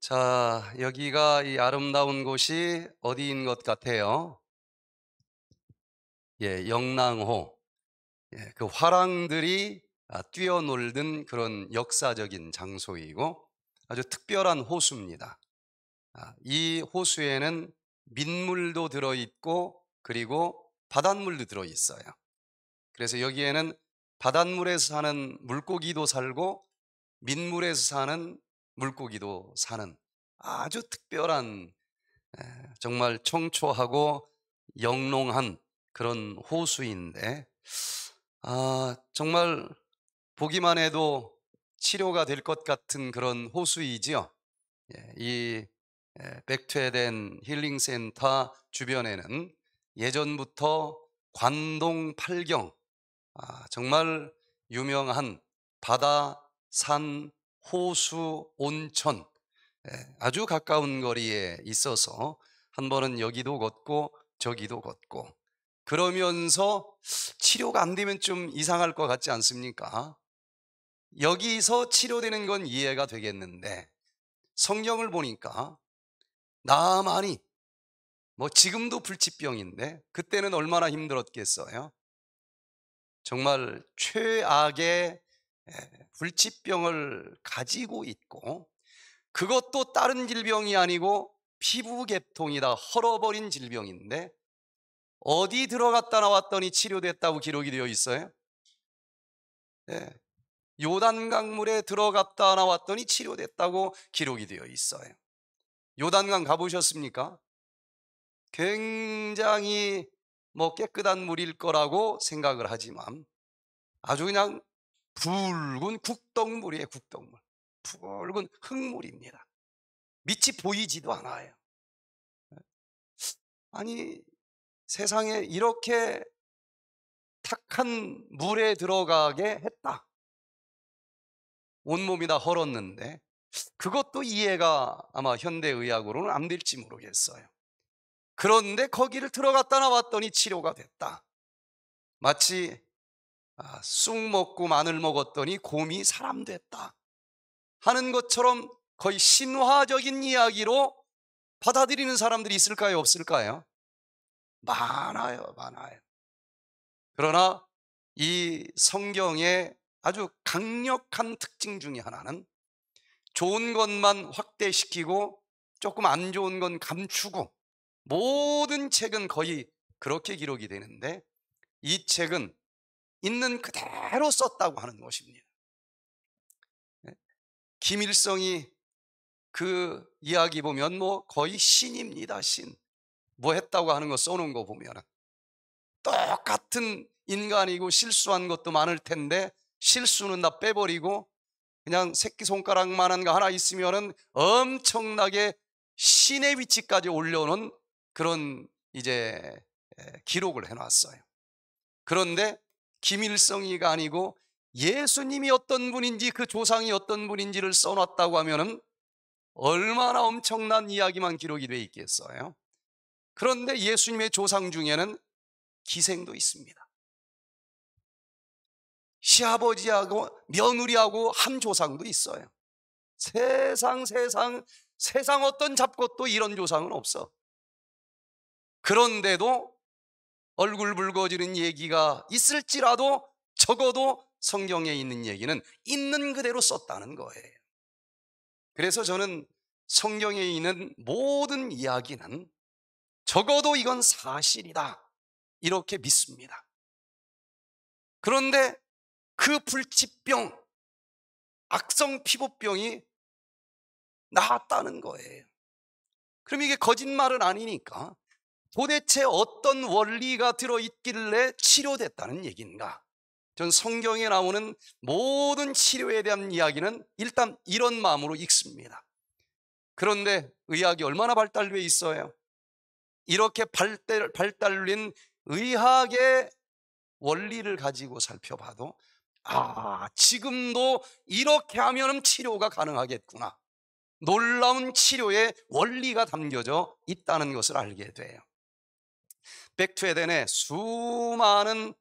자, 여기가 이 아름다운 곳이 어디인 것 같아요? 예, 영랑호. 예, 그 화랑들이 아, 뛰어놀던 그런 역사적인 장소이고 아주 특별한 호수입니다. 아, 이 호수에는 민물도 들어있고 그리고 바닷물도 들어있어요. 그래서 여기에는 바닷물에서 사는 물고기도 살고 민물에서 사는 물고기도 사는 아주 특별한 정말 청초하고 영롱한 그런 호수인데 아, 정말 보기만 해도 치료가 될 것 같은 그런 호수이지요. 예, 이 백퇴된 힐링센터 주변에는 예전부터 관동 팔경, 아, 정말 유명한 바다, 산, 호수, 온천 예, 아주 가까운 거리에 있어서 한 번은 여기도 걷고 저기도 걷고 그러면서 치료가 안 되면 좀 이상할 것 같지 않습니까? 여기서 치료되는 건 이해가 되겠는데 성경을 보니까 나만이 뭐 지금도 불치병인데 그때는 얼마나 힘들었겠어요? 정말 최악의 불치병을 가지고 있고 그것도 다른 질병이 아니고 피부계통이다 헐어버린 질병인데 어디 들어갔다 나왔더니 치료됐다고 기록이 되어 있어요 네. 예. 요단강 물에 들어갔다 나왔더니 치료됐다고 기록이 되어 있어요 요단강 가보셨습니까? 굉장히 뭐 깨끗한 물일 거라고 생각을 하지만 아주 그냥 붉은 국덕물이에요, 국덕물. 붉은 흙물입니다. 밑이 보이지도 않아요. 아니, 세상에 이렇게 탁한 물에 들어가게 했다. 온몸이 다 헐었는데, 그것도 이해가 아마 현대의학으로는 안 될지 모르겠어요. 그런데 거기를 들어갔다 나왔더니 치료가 됐다. 마치 아, 쑥 먹고 마늘 먹었더니 곰이 사람 됐다 하는 것처럼 거의 신화적인 이야기로 받아들이는 사람들이 있을까요? 없을까요? 많아요, 많아요. 그러나 이 성경의 아주 강력한 특징 중에 하나는 좋은 것만 확대시키고 조금 안 좋은 건 감추고 모든 책은 거의 그렇게 기록이 되는데 이 책은 있는 그대로 썼다고 하는 것입니다. 예? 김일성이 그 이야기 보면 뭐 거의 신입니다, 신. 뭐 했다고 하는 거 써놓은 거보면 똑같은 인간이고 실수한 것도 많을 텐데 실수는 다 빼버리고 그냥 새끼손가락만한 거 하나 있으면은 엄청나게 신의 위치까지 올려오는 그런 이제 기록을 해놨어요. 그런데 김일성이가 아니고 예수님이 어떤 분인지 그 조상이 어떤 분인지를 써놨다고 하면 얼마나 엄청난 이야기만 기록이 돼 있겠어요. 그런데 예수님의 조상 중에는 기생도 있습니다. 시아버지하고 며느리하고 한 조상도 있어요. 세상 세상 세상 어떤 잡것도 이런 조상은 없어. 그런데도 얼굴 붉어지는 얘기가 있을지라도 적어도 성경에 있는 얘기는 있는 그대로 썼다는 거예요. 그래서 저는 성경에 있는 모든 이야기는 적어도 이건 사실이다. 이렇게 믿습니다. 그런데 그 불치병, 악성 피부병이 나았다는 거예요. 그럼 이게 거짓말은 아니니까 도대체 어떤 원리가 들어있길래 치료됐다는 얘기인가? 전 성경에 나오는 모든 치료에 대한 이야기는 일단 이런 마음으로 읽습니다. 그런데 의학이 얼마나 발달돼 있어요? 이렇게 발달, 발달된 의학의 원리를 가지고 살펴봐도 아, 지금도 이렇게 하면 치료가 가능하겠구나. 놀라운 치료의 원리가 담겨져 있다는 것을 알게 돼요. 백투에덴에 수많은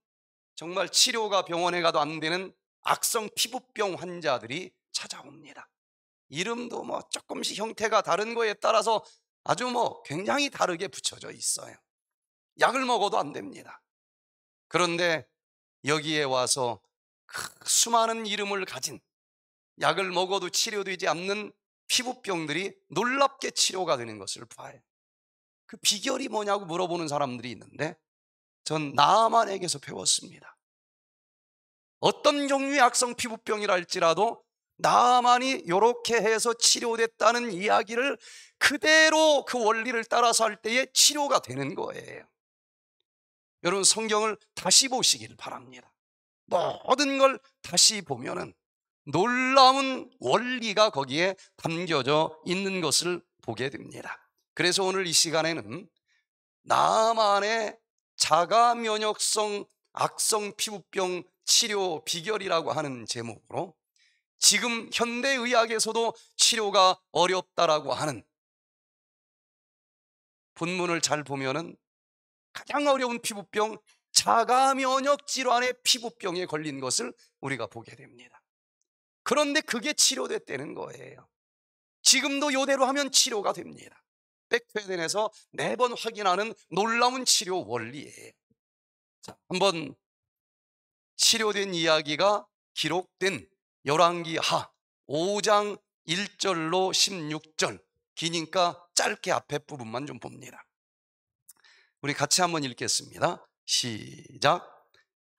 정말 치료가 병원에 가도 안 되는 악성 피부병 환자들이 찾아옵니다. 이름도 뭐 조금씩 형태가 다른 거에 따라서 아주 뭐 굉장히 다르게 붙여져 있어요. 약을 먹어도 안 됩니다. 그런데 여기에 와서 수많은 이름을 가진 약을 먹어도 치료되지 않는 피부병들이 놀랍게 치료가 되는 것을 봐요. 그 비결이 뭐냐고 물어보는 사람들이 있는데 전 나만에게서 배웠습니다. 어떤 종류의 악성 피부병이라 할지라도 나만이 이렇게 해서 치료됐다는 이야기를 그대로 그 원리를 따라서 할 때에 치료가 되는 거예요. 여러분 성경을 다시 보시길 바랍니다. 모든 걸 다시 보면은 놀라운 원리가 거기에 담겨져 있는 것을 보게 됩니다. 그래서 오늘 이 시간에는 나만의 자가 면역성 악성 피부병 치료 비결이라고 하는 제목으로 지금 현대 의학에서도 치료가 어렵다라고 하는 본문을 잘 보면은 가장 어려운 피부병 자가 면역 질환의 피부병에 걸린 것을 우리가 보게 됩니다. 그런데 그게 치료됐다는 거예요. 지금도 요대로 하면 치료가 됩니다. 백패덴에서 매번 확인하는 놀라운 치료 원리예요. 자, 한번 치료된 이야기가 기록된 열왕기하 5장 1절로 16절 기니까 짧게 앞에 부분만 좀 봅니다. 우리 같이 한번 읽겠습니다. 시작.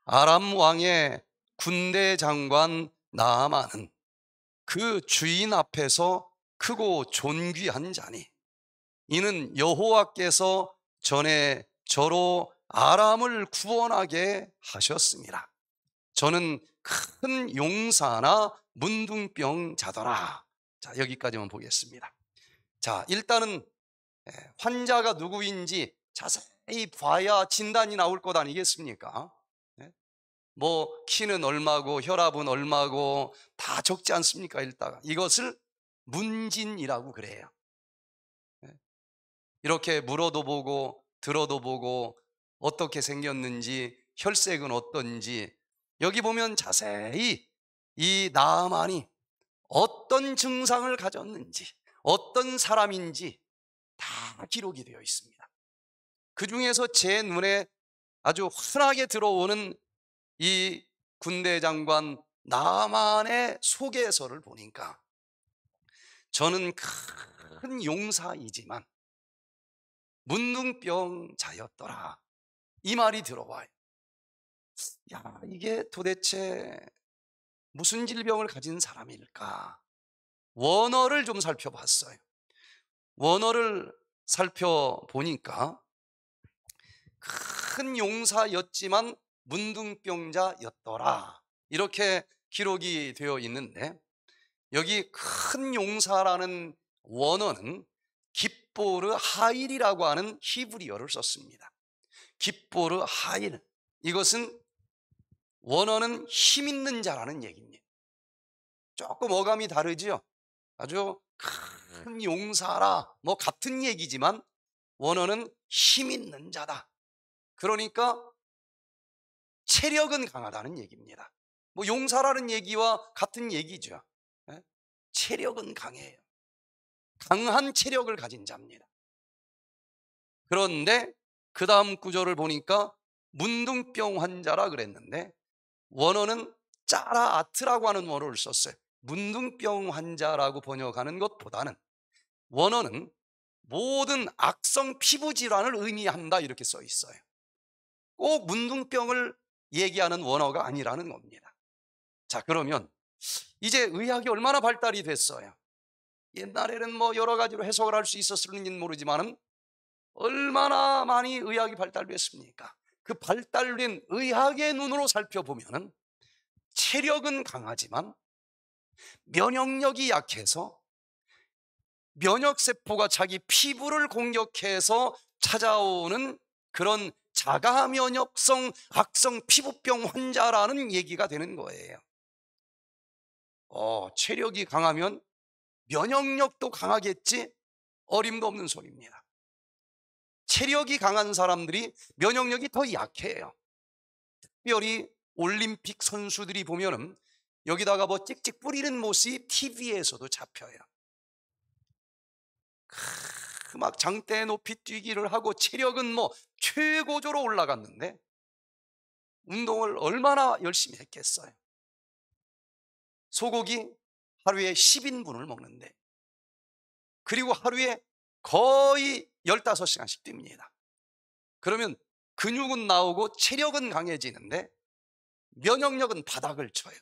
아람 왕의 군대 장관 나만은그 주인 앞에서 크고 존귀한 자니 이는 여호와께서 전에 저로 아람을 구원하게 하셨습니다. 저는 큰 용사나 문둥병 자더라. 자, 여기까지만 보겠습니다. 자, 일단은 예, 환자가 누구인지 자세히 봐야 진단이 나올 것 아니겠습니까? 예? 뭐 키는 얼마고 혈압은 얼마고 다 적지 않습니까? 일단 이것을 문진이라고 그래요. 이렇게 물어도 보고 들어도 보고 어떻게 생겼는지 혈색은 어떤지 여기 보면 자세히 이 나만이 어떤 증상을 가졌는지 어떤 사람인지 다 기록이 되어 있습니다. 그 중에서 제 눈에 아주 흔하게 들어오는 이 군대 장관 나만의 소개서를 보니까 저는 큰 용사이지만 문둥병자였더라. 이 말이 들어와요. 야, 이게 도대체 무슨 질병을 가진 사람일까? 원어를 좀 살펴봤어요. 원어를 살펴보니까 큰 용사였지만 문둥병자였더라. 이렇게 기록이 되어 있는데 여기 큰 용사라는 원어는 깊 기보르 하일이라고 하는 히브리어를 썼습니다. 깃보르 하일. 이것은 원어는 힘 있는 자라는 얘기입니다. 조금 어감이 다르지요? 아주 큰 용사라 뭐 같은 얘기지만 원어는 힘 있는 자다. 그러니까 체력은 강하다는 얘기입니다. 뭐 용사라는 얘기와 같은 얘기죠. 예? 체력은 강해요. 강한 체력을 가진 자입니다. 그런데 그 다음 구절을 보니까 문둥병 환자라 그랬는데 원어는 짜라 아트라고 하는 원어를 썼어요. 문둥병 환자라고 번역하는 것보다는 원어는 모든 악성 피부 질환을 의미한다 이렇게 써 있어요. 꼭 문둥병을 얘기하는 원어가 아니라는 겁니다. 자, 그러면 이제 의학이 얼마나 발달이 됐어요? 옛날에는 뭐 여러 가지로 해석을 할 수있었을지는 모르지만은 얼마나 많이 의학이 발달됐습니까? 그 발달된 의학의 눈으로 살펴보면은 체력은 강하지만 면역력이 약해서 면역세포가 자기 피부를 공격해서 찾아오는 그런 자가 면역성 악성 피부병 환자라는 얘기가 되는 거예요. 어, 체력이 강하면 면역력도 강하겠지? 어림도 없는 소리입니다. 체력이 강한 사람들이 면역력이 더 약해요. 특별히 올림픽 선수들이 보면은 여기다가 뭐 찍찍 뿌리는 모습이 TV에서도 잡혀요. 막 장대 높이 뛰기를 하고 체력은 뭐 최고조로 올라갔는데 운동을 얼마나 열심히 했겠어요. 소고기 하루에 10인분을 먹는데 그리고 하루에 거의 15시간씩 뜁니다. 그러면 근육은 나오고 체력은 강해지는데 면역력은 바닥을 쳐요.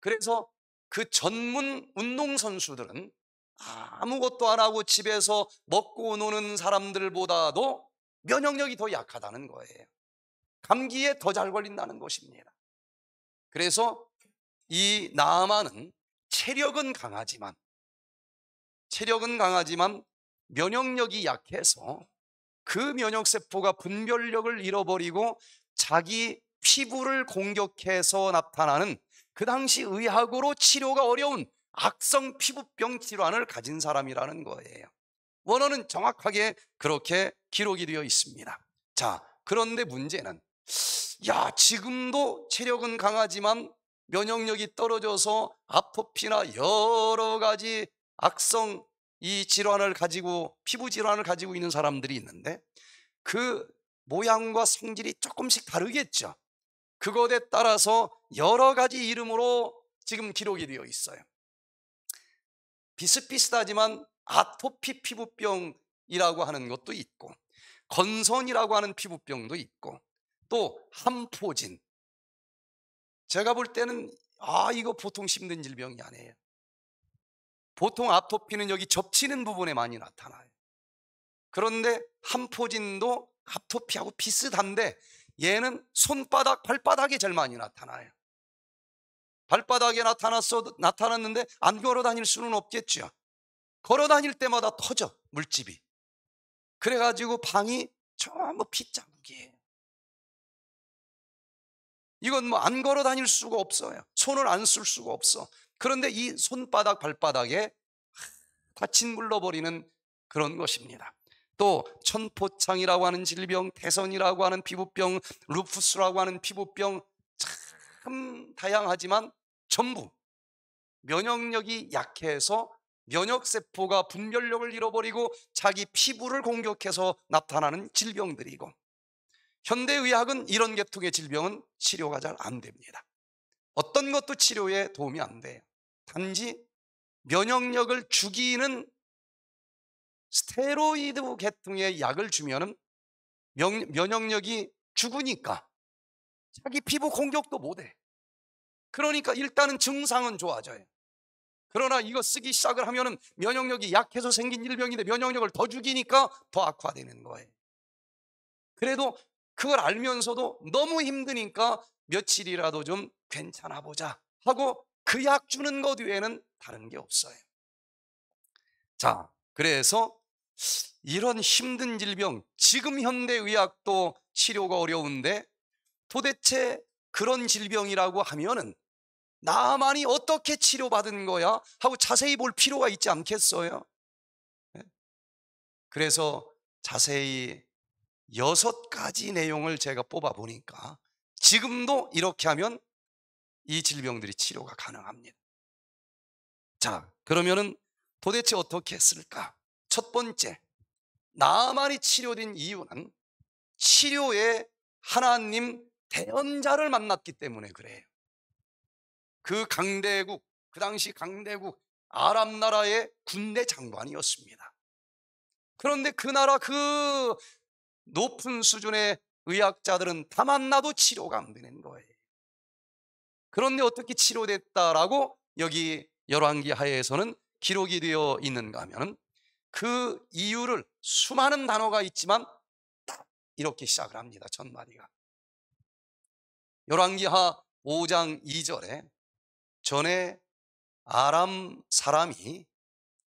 그래서 그 전문 운동선수들은 아무것도 안 하고 집에서 먹고 노는 사람들보다도 면역력이 더 약하다는 거예요. 감기에 더 잘 걸린다는 것입니다. 그래서 이나만은 체력은 강하지만 체력은 강하지만 면역력이 약해서 그 면역세포가 분별력을 잃어버리고 자기 피부를 공격해서 나타나는 그 당시 의학으로 치료가 어려운 악성 피부병 질환을 가진 사람이라는 거예요. 원어는 정확하게 그렇게 기록이 되어 있습니다. 자, 그런데 문제는 야, 지금도 체력은 강하지만 면역력이 떨어져서 아토피나 여러 가지 악성 이 질환을 가지고 피부 질환을 가지고 있는 사람들이 있는데 그 모양과 성질이 조금씩 다르겠죠. 그것에 따라서 여러 가지 이름으로 지금 기록이 되어 있어요. 비슷비슷하지만 아토피 피부병이라고 하는 것도 있고 건선이라고 하는 피부병도 있고 또 한포진 제가 볼 때는 아 이거 보통 심든 질병이 아니에요. 보통 아토피는 여기 접치는 부분에 많이 나타나요. 그런데 한포진도 아토피하고 비슷한데 얘는 손바닥, 발바닥에 제일 많이 나타나요. 발바닥에 나타났어 나타났는데 안 걸어 다닐 수는 없겠죠. 걸어 다닐 때마다 터져 물집이. 그래가지고 방이 전부 뭐 핏자국이에요. 이건 뭐 안 걸어 다닐 수가 없어요. 손을 안 쓸 수가 없어. 그런데 이 손바닥 발바닥에 다친 물러버리는 그런 것입니다. 또 천포창이라고 하는 질병, 대선이라고 하는 피부병, 루푸스라고 하는 피부병 참 다양하지만 전부 면역력이 약해서 면역세포가 분별력을 잃어버리고 자기 피부를 공격해서 나타나는 질병들이고 현대의학은 이런 계통의 질병은 치료가 잘 안 됩니다. 어떤 것도 치료에 도움이 안 돼요. 단지 면역력을 죽이는 스테로이드 계통의 약을 주면 면역력이 죽으니까 자기 피부 공격도 못해. 그러니까 일단은 증상은 좋아져요. 그러나 이거 쓰기 시작을 하면은 면역력이 약해서 생긴 질병인데 면역력을 더 죽이니까 더 악화되는 거예요. 그래도 그걸 알면서도 너무 힘드니까 며칠이라도 좀 괜찮아 보자 하고 그 약 주는 것 외에는 다른 게 없어요. 자, 그래서 이런 힘든 질병, 지금 현대의학도 치료가 어려운데 도대체 그런 질병이라고 하면은 나만이 어떻게 치료받은 거야? 하고 자세히 볼 필요가 있지 않겠어요? 네? 그래서 자세히 여섯 가지 내용을 제가 뽑아보니까 지금도 이렇게 하면 이 질병들이 치료가 가능합니다. 자, 그러면은 도대체 어떻게 했을까? 첫 번째, 나만이 치료된 이유는 치료에 하나님 대언자를 만났기 때문에 그래요. 그 강대국, 그 당시 강대국 아랍 나라의 군대 장관이었습니다. 그런데 그 나라 그 높은 수준의 의학자들은 다 만나도 치료가 안 되는 거예요. 그런데 어떻게 치료됐다라고 여기 열왕기 하에서는 기록이 되어 있는가 하면 그 이유를 수많은 단어가 있지만 딱 이렇게 시작을 합니다. 전마디가. 열왕기하 5장 2절에 전에 아람 사람이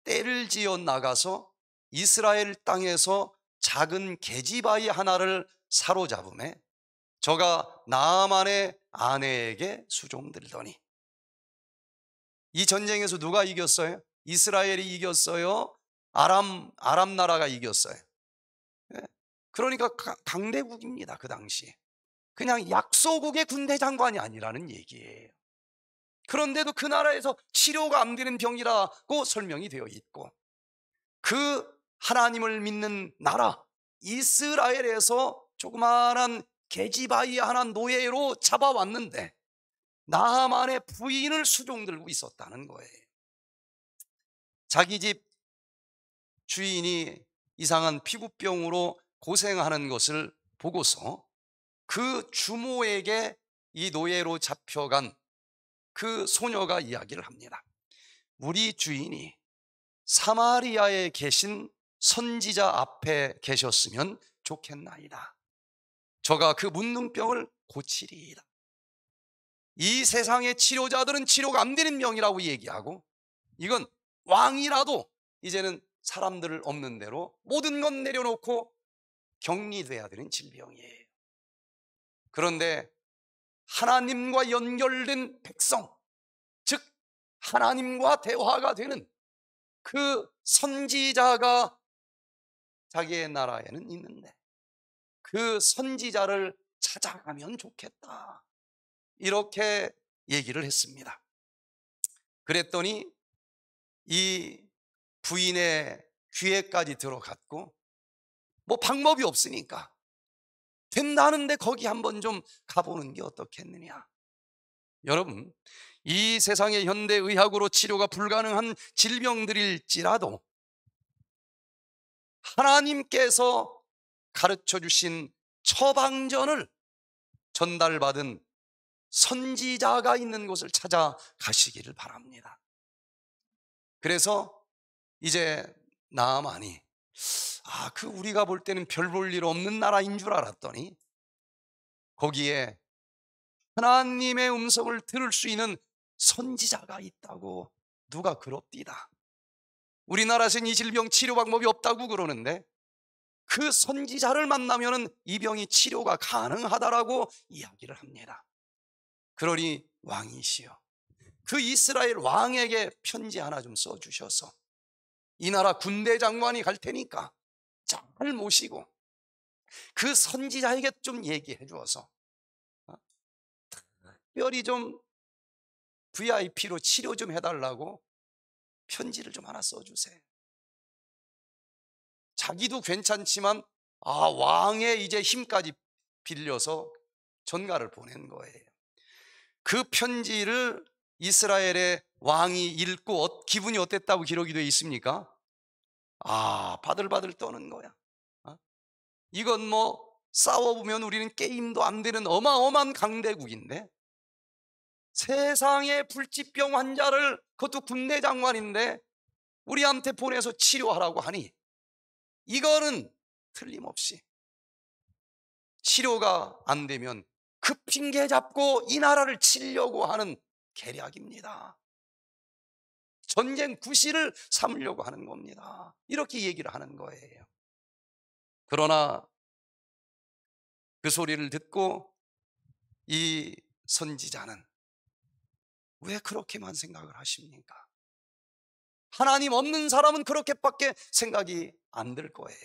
때를 지어 나가서 이스라엘 땅에서 작은 계집아이 하나를 사로잡음에 저가 나만의 아내에게 수종들더니 이 전쟁에서 누가 이겼어요? 이스라엘이 이겼어요? 아람 아람 나라가 이겼어요. 예? 그러니까 강대국입니다. 그 당시 그냥 약소국의 군대 장관이 아니라는 얘기예요. 그런데도 그 나라에서 치료가 안 되는 병이라고 설명이 되어 있고 그 하나님을 믿는 나라 이스라엘에서 조그마한 계지바이 하나 노예로 잡아왔는데 나만의 부인을 수종 들고 있었다는 거예요. 자기 집 주인이 이상한 피부병으로 고생하는 것을 보고서 그 주모에게 이 노예로 잡혀간 그 소녀가 이야기를 합니다. 우리 주인이 사마리아에 계신 선지자 앞에 계셨으면 좋겠나이다. 저가 그 문둥병을 고치리이다. 이 세상의 치료자들은 치료가 안 되는 병이라고 얘기하고 이건 왕이라도 이제는 사람들을 없는 대로 모든 건 내려놓고 격리돼야 되는 질병이에요. 그런데 하나님과 연결된 백성, 즉 하나님과 대화가 되는 그 선지자가 자기의 나라에는 있는데 그 선지자를 찾아가면 좋겠다. 이렇게 얘기를 했습니다. 그랬더니 이 부인의 귀에까지 들어갔고 뭐 방법이 없으니까 된다는데 거기 한번 좀 가보는 게 어떻겠느냐. 여러분, 이 세상의 현대 의학으로 치료가 불가능한 질병들일지라도 하나님께서 가르쳐 주신 처방전을 전달받은 선지자가 있는 곳을 찾아가시기를 바랍니다. 그래서 이제 나만이 아, 그 우리가 볼 때는 별 볼 일 없는 나라인 줄 알았더니 거기에 하나님의 음성을 들을 수 있는 선지자가 있다고 누가 그럽디다. 우리나라에서는 이 질병 치료 방법이 없다고 그러는데 그 선지자를 만나면 이 병이 치료가 가능하다라고 이야기를 합니다. 그러니 왕이시여 그 이스라엘 왕에게 편지 하나 좀 써주셔서 이 나라 군대 장관이 갈 테니까 잘 모시고 그 선지자에게 좀 얘기해 주어서 어? 특별히 좀 VIP로 치료 좀 해달라고 편지를 좀 하나 써주세요. 자기도 괜찮지만 아 왕의 이제 힘까지 빌려서 전가를 보낸 거예요. 그 편지를 이스라엘의 왕이 읽고 기분이 어땠다고 기록이 되어 있습니까? 아 바들바들 떠는 거야. 어? 이건 뭐 싸워보면 우리는 게임도 안 되는 어마어마한 강대국인데 세상의 불치병 환자를 그것도 군대 장관인데 우리한테 보내서 치료하라고 하니 이거는 틀림없이 치료가 안 되면 그 핑계 잡고 이 나라를 치려고 하는 계략입니다. 전쟁 구실을 삼으려고 하는 겁니다. 이렇게 얘기를 하는 거예요. 그러나 그 소리를 듣고 이 선지자는 왜 그렇게만 생각을 하십니까? 하나님 없는 사람은 그렇게밖에 생각이 안 들 거예요.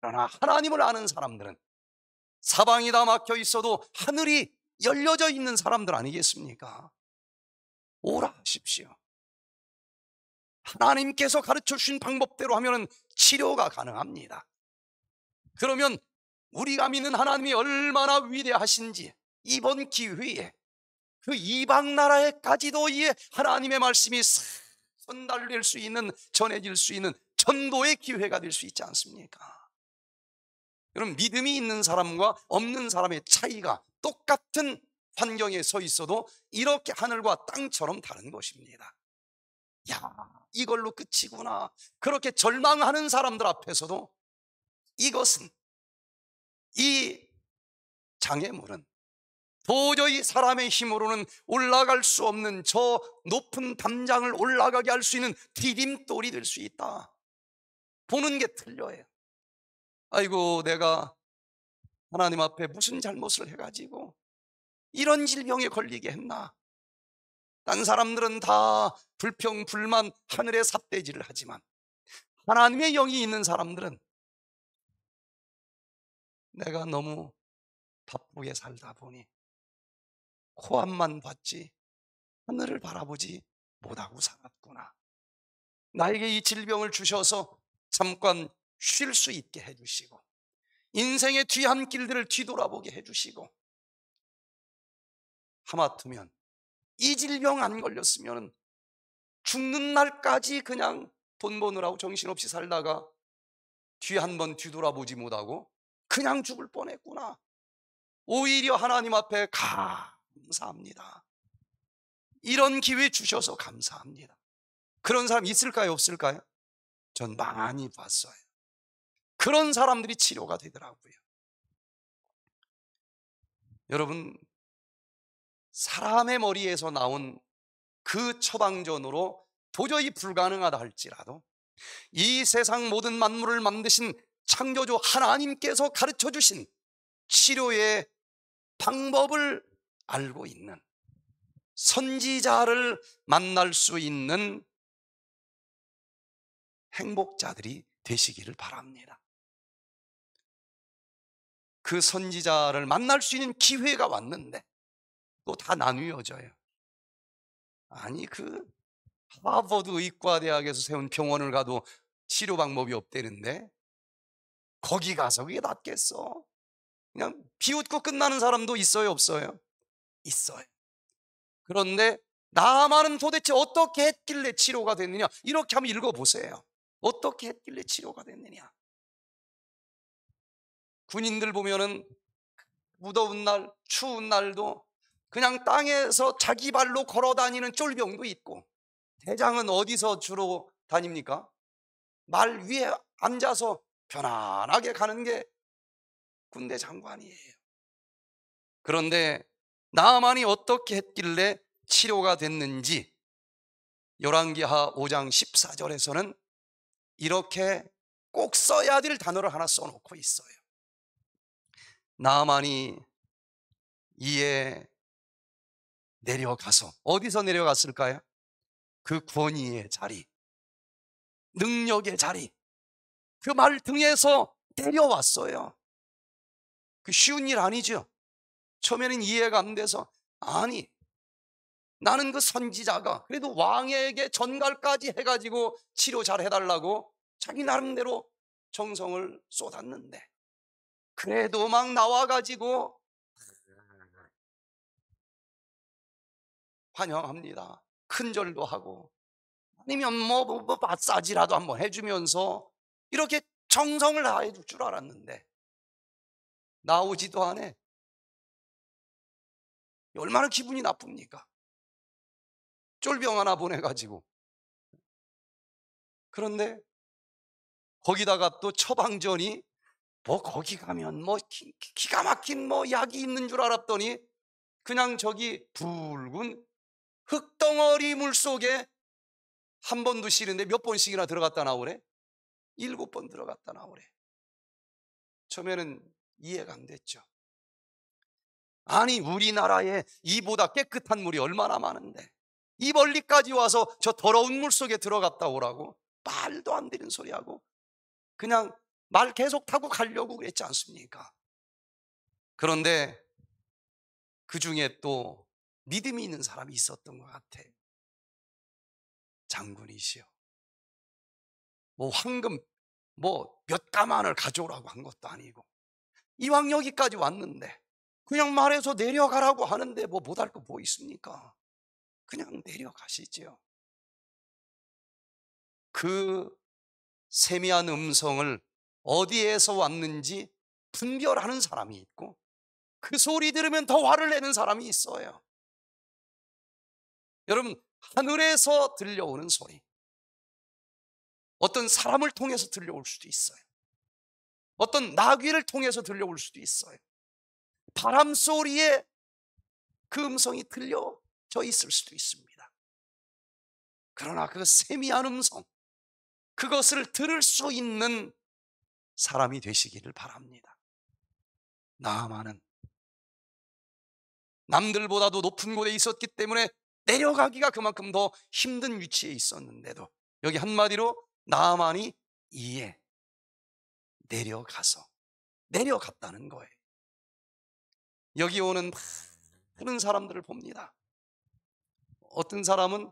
그러나 하나님을 아는 사람들은 사방이 다 막혀 있어도 하늘이 열려져 있는 사람들 아니겠습니까? 오라 하십시오. 하나님께서 가르쳐 주신 방법대로 하면 치료가 가능합니다. 그러면 우리가 믿는 하나님이 얼마나 위대하신지 이번 기회에 그 이방 나라에까지도 이 하나님의 말씀이 선달될 수 있는 전해질 수 있는 전도의 기회가 될 수 있지 않습니까? 여러분 믿음이 있는 사람과 없는 사람의 차이가 똑같은 환경에 서 있어도 이렇게 하늘과 땅처럼 다른 것입니다. 야, 이걸로 끝이구나. 그렇게 절망하는 사람들 앞에서도 이것은 이 장애물은 도저히 사람의 힘으로는 올라갈 수 없는 저 높은 담장을 올라가게 할 수 있는 디딤돌이 될 수 있다. 보는 게 틀려요. 아이고, 내가 하나님 앞에 무슨 잘못을 해가지고 이런 질병에 걸리게 했나? 딴 사람들은 다 불평, 불만, 하늘의 삿대질을 하지만 하나님의 영이 있는 사람들은 내가 너무 바쁘게 살다 보니 코앞만 봤지 하늘을 바라보지 못하고 살았구나. 나에게 이 질병을 주셔서 잠깐 쉴 수 있게 해주시고 인생의 뒤 한길들을 뒤돌아보게 해주시고 하마터면 이 질병 안 걸렸으면 죽는 날까지 그냥 돈 버느라고 정신없이 살다가 뒤 한 번 뒤돌아보지 못하고 그냥 죽을 뻔했구나. 오히려 하나님 앞에 가 감사합니다. 이런 기회 주셔서 감사합니다. 그런 사람 있을까요? 없을까요? 전 많이 봤어요. 그런 사람들이 치료가 되더라고요. 여러분, 사람의 머리에서 나온 그 처방전으로 도저히 불가능하다 할지라도 이 세상 모든 만물을 만드신 창조주 하나님께서 가르쳐 주신 치료의 방법을 알고 있는 선지자를 만날 수 있는 행복자들이 되시기를 바랍니다. 그 선지자를 만날 수 있는 기회가 왔는데 또 다나뉘어져요 아니 그 하버드 의과대학에서 세운 병원을 가도 치료 방법이 없대는데 거기 가서 그게 낫겠어? 그냥 비웃고 끝나는 사람도 있어요 없어요? 있어요. 그런데 나만은 도대체 어떻게 했길래 치료가 됐느냐? 이렇게 한번 읽어보세요. 어떻게 했길래 치료가 됐느냐? 군인들 보면은 무더운 날, 추운 날도 그냥 땅에서 자기 발로 걸어 다니는 쫄병도 있고, 대장은 어디서 주로 다닙니까? 말 위에 앉아서 편안하게 가는 게 군대 장관이에요. 그런데 나만이 어떻게 했길래 치료가 됐는지 열왕기하 5장 14절에서는 이렇게 꼭 써야 될 단어를 하나 써놓고 있어요. 나만이 이에 내려가서 어디서 내려갔을까요? 그 권위의 자리, 능력의 자리, 그 말등에서 내려왔어요. 그 쉬운 일 아니죠. 처음에는 이해가 안 돼서 아니 나는 그 선지자가 그래도 왕에게 전갈까지 해가지고 치료 잘 해달라고 자기 나름대로 정성을 쏟았는데 그래도 막 나와가지고 환영합니다. 큰절도 하고 아니면 뭐, 뭐, 뭐 마사지라도 한번 해주면서 이렇게 정성을 다해줄 줄 알았는데 나오지도 않네 얼마나 기분이 나쁩니까? 쫄병 하나 보내가지고. 그런데 거기다가 또 처방전이 뭐 거기 가면 뭐 기가 막힌 뭐 약이 있는 줄 알았더니 그냥 저기 붉은 흙덩어리 물 속에 한 번도 쉬는데 몇 번씩이나 들어갔다 나오래? 일곱 번 들어갔다 나오래. 처음에는 이해가 안 됐죠. 아니 우리나라에 이보다 깨끗한 물이 얼마나 많은데 이 멀리까지 와서 저 더러운 물 속에 들어갔다 오라고 말도 안 되는 소리하고 그냥 말 계속 타고 가려고 그랬지 않습니까? 그런데 그 중에 또 믿음이 있는 사람이 있었던 것같아 장군이시여. 뭐 황금 뭐 몇 가만을 가져오라고 한 것도 아니고 이왕 여기까지 왔는데 그냥 말해서 내려가라고 하는데 뭐 못할 거 뭐 있습니까? 그냥 내려가시죠그 세미한 음성을 어디에서 왔는지 분별하는 사람이 있고 그 소리 들으면 더 화를 내는 사람이 있어요. 여러분, 하늘에서 들려오는 소리. 어떤 사람을 통해서 들려올 수도 있어요. 어떤 나귀를 통해서 들려올 수도 있어요. 바람 소리에 그 음성이 들려져 있을 수도 있습니다. 그러나 그 세미한 음성, 그것을 들을 수 있는 사람이 되시기를 바랍니다. 나만은 남들보다도 높은 곳에 있었기 때문에 내려가기가 그만큼 더 힘든 위치에 있었는데도 여기 한마디로 나만이 이에 내려가서 내려갔다는 거예요. 여기 오는 많은 사람들을 봅니다. 어떤 사람은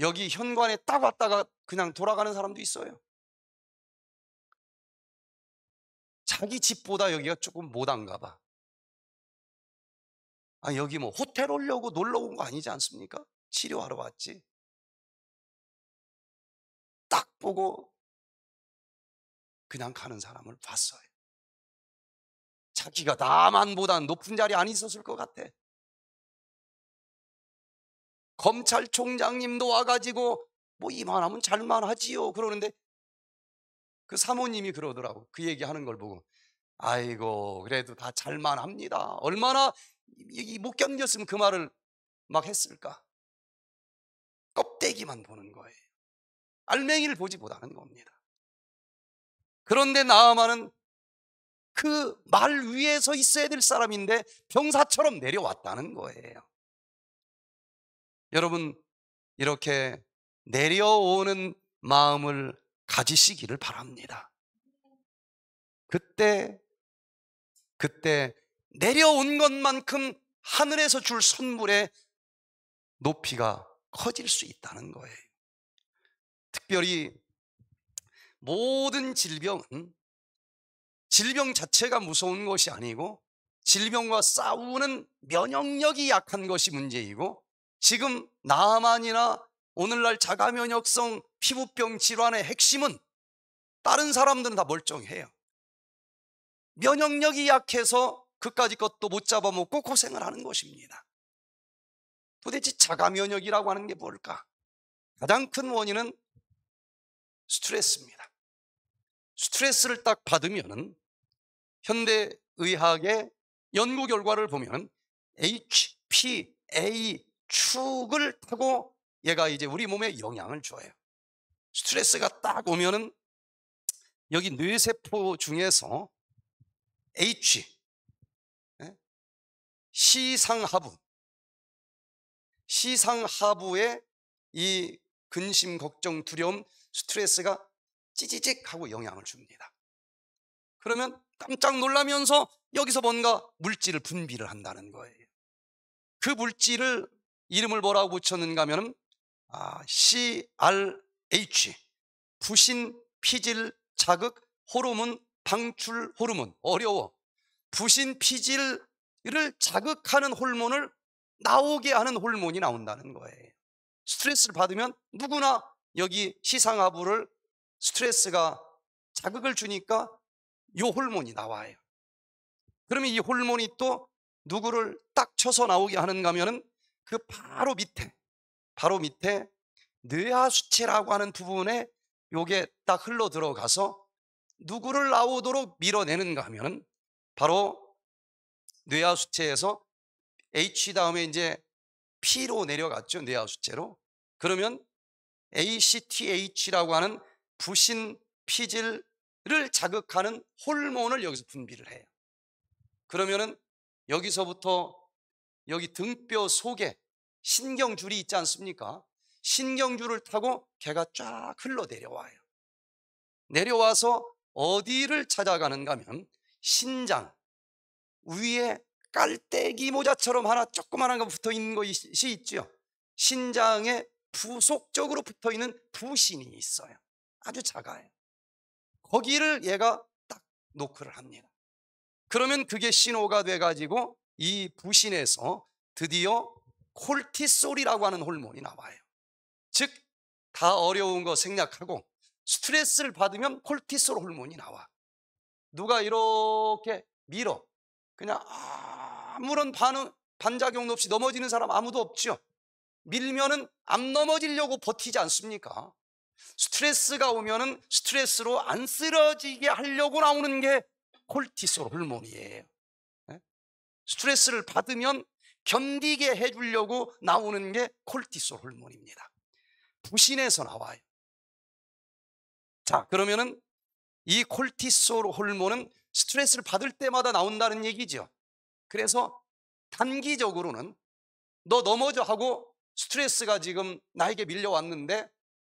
여기 현관에 딱 왔다가 그냥 돌아가는 사람도 있어요. 자기 집보다 여기가 조금 못한가 봐. 아, 여기 뭐 호텔 오려고 놀러 온 거 아니지 않습니까? 치료하러 왔지. 딱 보고 그냥 가는 사람을 봤어요. 자기가 나만보다 높은 자리 안 있었을 것 같아. 검찰총장님도 와가지고 뭐 이만하면 잘만 하지요. 그러는데 그 사모님이 그러더라고. 그 얘기하는 걸 보고 아이고 그래도 다 잘만 합니다. 얼마나 못 견뎠으면 그 말을 막 했을까. 껍데기만 보는 거예요. 알맹이를 보지 못하는 겁니다. 그런데 나아만은 그말 위에 서 있어야 될 사람인데 병사처럼 내려왔다는 거예요. 여러분, 이렇게 내려오는 마음을 가지시기를 바랍니다. 그때, 그때 내려온 것만큼 하늘에서 줄 선물의 높이가 커질 수 있다는 거예요. 특별히 모든 질병은 질병 자체가 무서운 것이 아니고 질병과 싸우는 면역력이 약한 것이 문제이고 지금 나만이나 오늘날 자가면역성 피부병 질환의 핵심은 다른 사람들은 다 멀쩡해요. 면역력이 약해서 그까지 것도 못 잡아먹고 고생을 하는 것입니다. 도대체 자가면역이라고 하는 게 뭘까? 가장 큰 원인은 스트레스입니다. 스트레스를 딱 받으면은 현대 의학의 연구 결과를 보면 HPA 축을 타고 얘가 이제 우리 몸에 영향을 줘요. 스트레스가 딱 오면은 여기 뇌세포 중에서 H 예? 시상하부 시상하부에 이 근심, 걱정, 두려움, 스트레스가 찌찌직 하고 영향을 줍니다. 그러면 깜짝 놀라면서 여기서 뭔가 물질을 분비를 한다는 거예요. 그 물질을 이름을 뭐라고 붙였는가 하면 아, CRH 부신 피질 자극 호르몬 방출 호르몬 어려워 부신 피질을 자극하는 호르몬을 나오게 하는 호르몬이 나온다는 거예요 스트레스를 받으면 누구나 여기 시상하부를 스트레스가 자극을 주니까 요 호르몬이 나와요. 그러면 이 호르몬이 또 누구를 딱 쳐서 나오게 하는가 하면은 그 바로 밑에, 바로 밑에 뇌하수체라고 하는 부분에 요게 딱 흘러 들어가서 누구를 나오도록 밀어내는가 하면은 바로 뇌하수체에서 H 다음에 이제 P로 내려갔죠. 뇌하수체로. 그러면 ACTH라고 하는 부신, 피질을 자극하는 호르몬을 여기서 분비를 해요. 그러면은 여기서부터 여기 등뼈 속에 신경줄이 있지 않습니까? 신경줄을 타고 개가 쫙 흘러 내려와요. 내려와서 어디를 찾아가는가 하면 신장 위에 깔때기 모자처럼 하나 조그만한 거 붙어 있는 것이 있죠 신장에 부속적으로 붙어 있는 부신이 있어요. 아주 작아요. 거기를 얘가 딱 노크를 합니다. 그러면 그게 신호가 돼가지고 이 부신에서 드디어 콜티솔이라고 하는 호르몬이 나와요. 즉, 다 어려운 거 생략하고 스트레스를 받으면 콜티솔 호르몬이 나와. 누가 이렇게 밀어. 그냥 아무런 반응, 반작용도 없이 넘어지는 사람 아무도 없죠. 밀면은 안 넘어지려고 버티지 않습니까? 스트레스가 오면은 스트레스로 안 쓰러지게 하려고 나오는 게 콜티솔 호르몬이에요. 예? 스트레스를 받으면 견디게 해주려고 나오는 게 콜티솔 호르몬입니다. 부신에서 나와요. 자, 그러면은 이 콜티솔 호르몬은 스트레스를 받을 때마다 나온다는 얘기죠. 그래서 단기적으로는 너 넘어져 하고 스트레스가 지금 나에게 밀려왔는데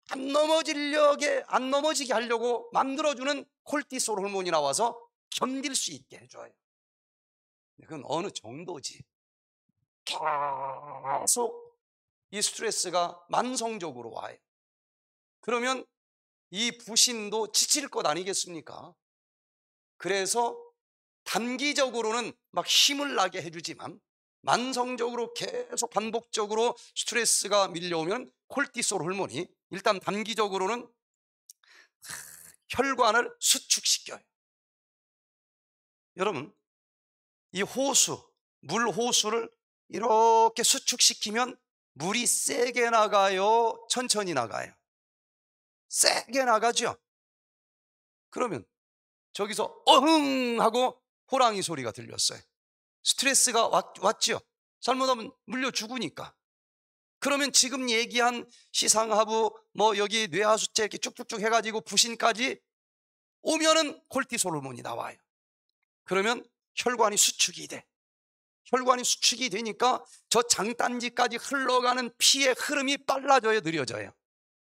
안 넘어지려게 안 넘어지게 하려고 만들어주는 콜티솔 호르몬이 나와서 견딜 수 있게 해줘요. 그건 어느 정도지. 계속 이 스트레스가 만성적으로 와요. 그러면 이 부신도 지칠 것 아니겠습니까? 그래서 단기적으로는 막 힘을 나게 해주지만 만성적으로 계속 반복적으로 스트레스가 밀려오면 콜티솔 호르몬이 일단 단기적으로는 혈관을 수축시켜요. 여러분, 이 호수, 물 호수를 이렇게 수축시키면 물이 세게 나가요? 천천히 나가요? 세게 나가죠? 그러면 저기서 어흥 하고 호랑이 소리가 들렸어요. 스트레스가 왔, 왔죠? 잘못하면 물려 죽으니까. 그러면 지금 얘기한 시상하부 뭐 여기 뇌하수체 이렇게 쭉쭉쭉 해가지고 부신까지 오면은 콜티솔르몬이 나와요. 그러면 혈관이 수축이 돼. 혈관이 수축이 되니까 저 장단지까지 흘러가는 피의 흐름이 빨라져요, 느려져요.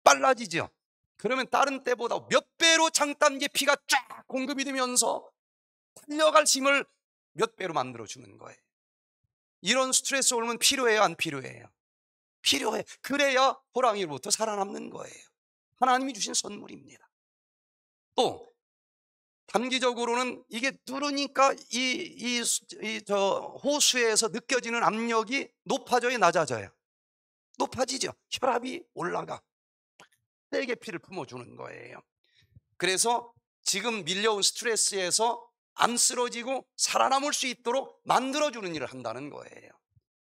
빨라지죠. 그러면 다른 때보다 몇 배로 장단지 피가 쫙 공급이 되면서 달려갈 힘을 몇 배로 만들어 주는 거예요. 이런 스트레스 호르몬 필요해요, 안 필요해요? 필요해. 그래야 호랑이로부터 살아남는 거예요. 하나님이 주신 선물입니다. 또 단기적으로는 이게 누르니까 이이저 호수에서 느껴지는 압력이 높아져요, 낮아져요. 높아지죠. 혈압이 올라가. 세게 피를 품어주는 거예요. 그래서 지금 밀려온 스트레스에서 안 쓰러지고 살아남을 수 있도록 만들어주는 일을 한다는 거예요.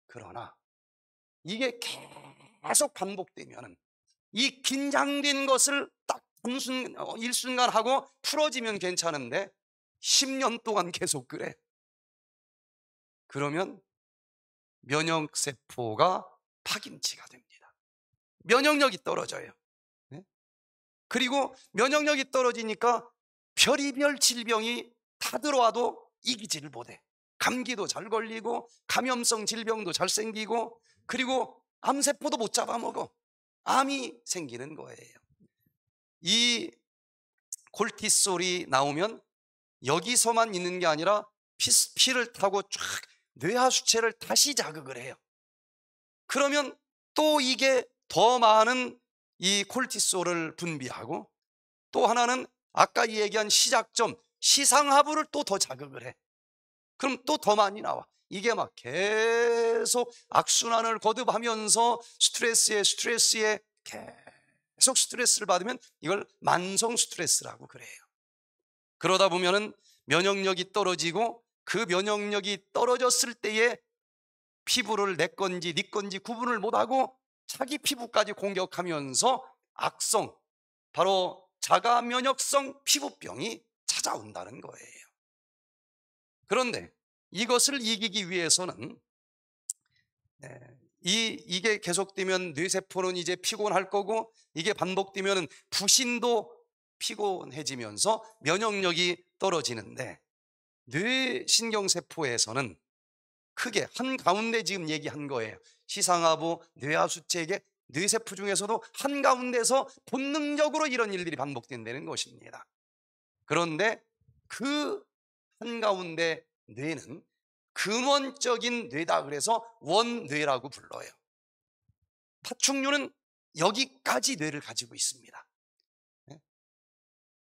그러나 이게 계속 반복되면 이 긴장된 것을 딱 공순, 어, 일순간 하고 풀어지면 괜찮은데 10년 동안 계속 그래. 그러면 면역세포가 파김치가 됩니다. 면역력이 떨어져요. 네? 그리고 면역력이 떨어지니까 별이별 질병이 다 들어와도 이기질를 못해. 감기도 잘 걸리고 감염성 질병도 잘 생기고 그리고 암세포도 못 잡아먹어. 암이 생기는 거예요. 이 콜티솔이 나오면 여기서만 있는 게 아니라 피, 를 타고 쫙 뇌하 수체를 다시 자극을 해요. 그러면 또 이게 더 많은 이 콜티솔을 분비하고 또 하나는 아까 얘기한 시작점 시상하부를 또 더 자극을 해. 그럼 또 더 많이 나와. 이게 막 계속 악순환을 거듭하면서 스트레스에 스트레스에 계속 스트레스를 받으면 이걸 만성 스트레스라고 그래요. 그러다 보면은 면역력이 떨어지고 그 면역력이 떨어졌을 때에 피부를 내 건지 네 건지 구분을 못하고 자기 피부까지 공격하면서 악성, 바로 자가 면역성 피부병이 찾아온다는 거예요. 그런데 이것을 이기기 위해서는 네, 이, 이게 계속되면 뇌세포는 이제 피곤할 거고 이게 반복되면 부신도 피곤해지면서 면역력이 떨어지는데 뇌신경세포에서는 크게 한가운데 지금 얘기한 거예요 시상하부 뇌하수체계 뇌세포 중에서도 한가운데서 본능적으로 이런 일들이 반복된다는 것입니다 그런데 그 한가운데 뇌는 근원적인 뇌다 그래서 원뇌라고 불러요. 파충류는 여기까지 뇌를 가지고 있습니다. 예?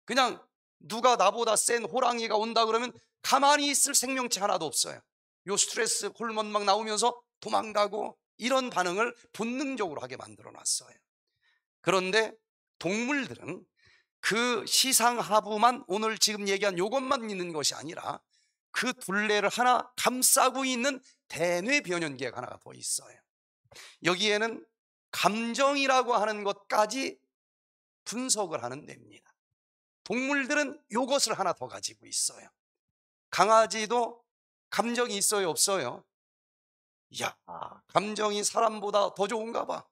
그냥 누가 나보다 센 호랑이가 온다 그러면 가만히 있을 생명체 하나도 없어요. 요 스트레스 호르몬 막 나오면서 도망가고 이런 반응을 본능적으로 하게 만들어 놨어요. 그런데 동물들은 그 시상하부만 오늘 지금 얘기한 요것만 있는 것이 아니라 그 둘레를 하나 감싸고 있는 대뇌변연계가 하나가 더 있어요. 여기에는 감정이라고 하는 것까지 분석을 하는 뇌입니다. 동물들은 이것을 하나 더 가지고 있어요. 강아지도 감정이 있어요, 없어요? 야, 감정이 사람보다 더 좋은가 봐.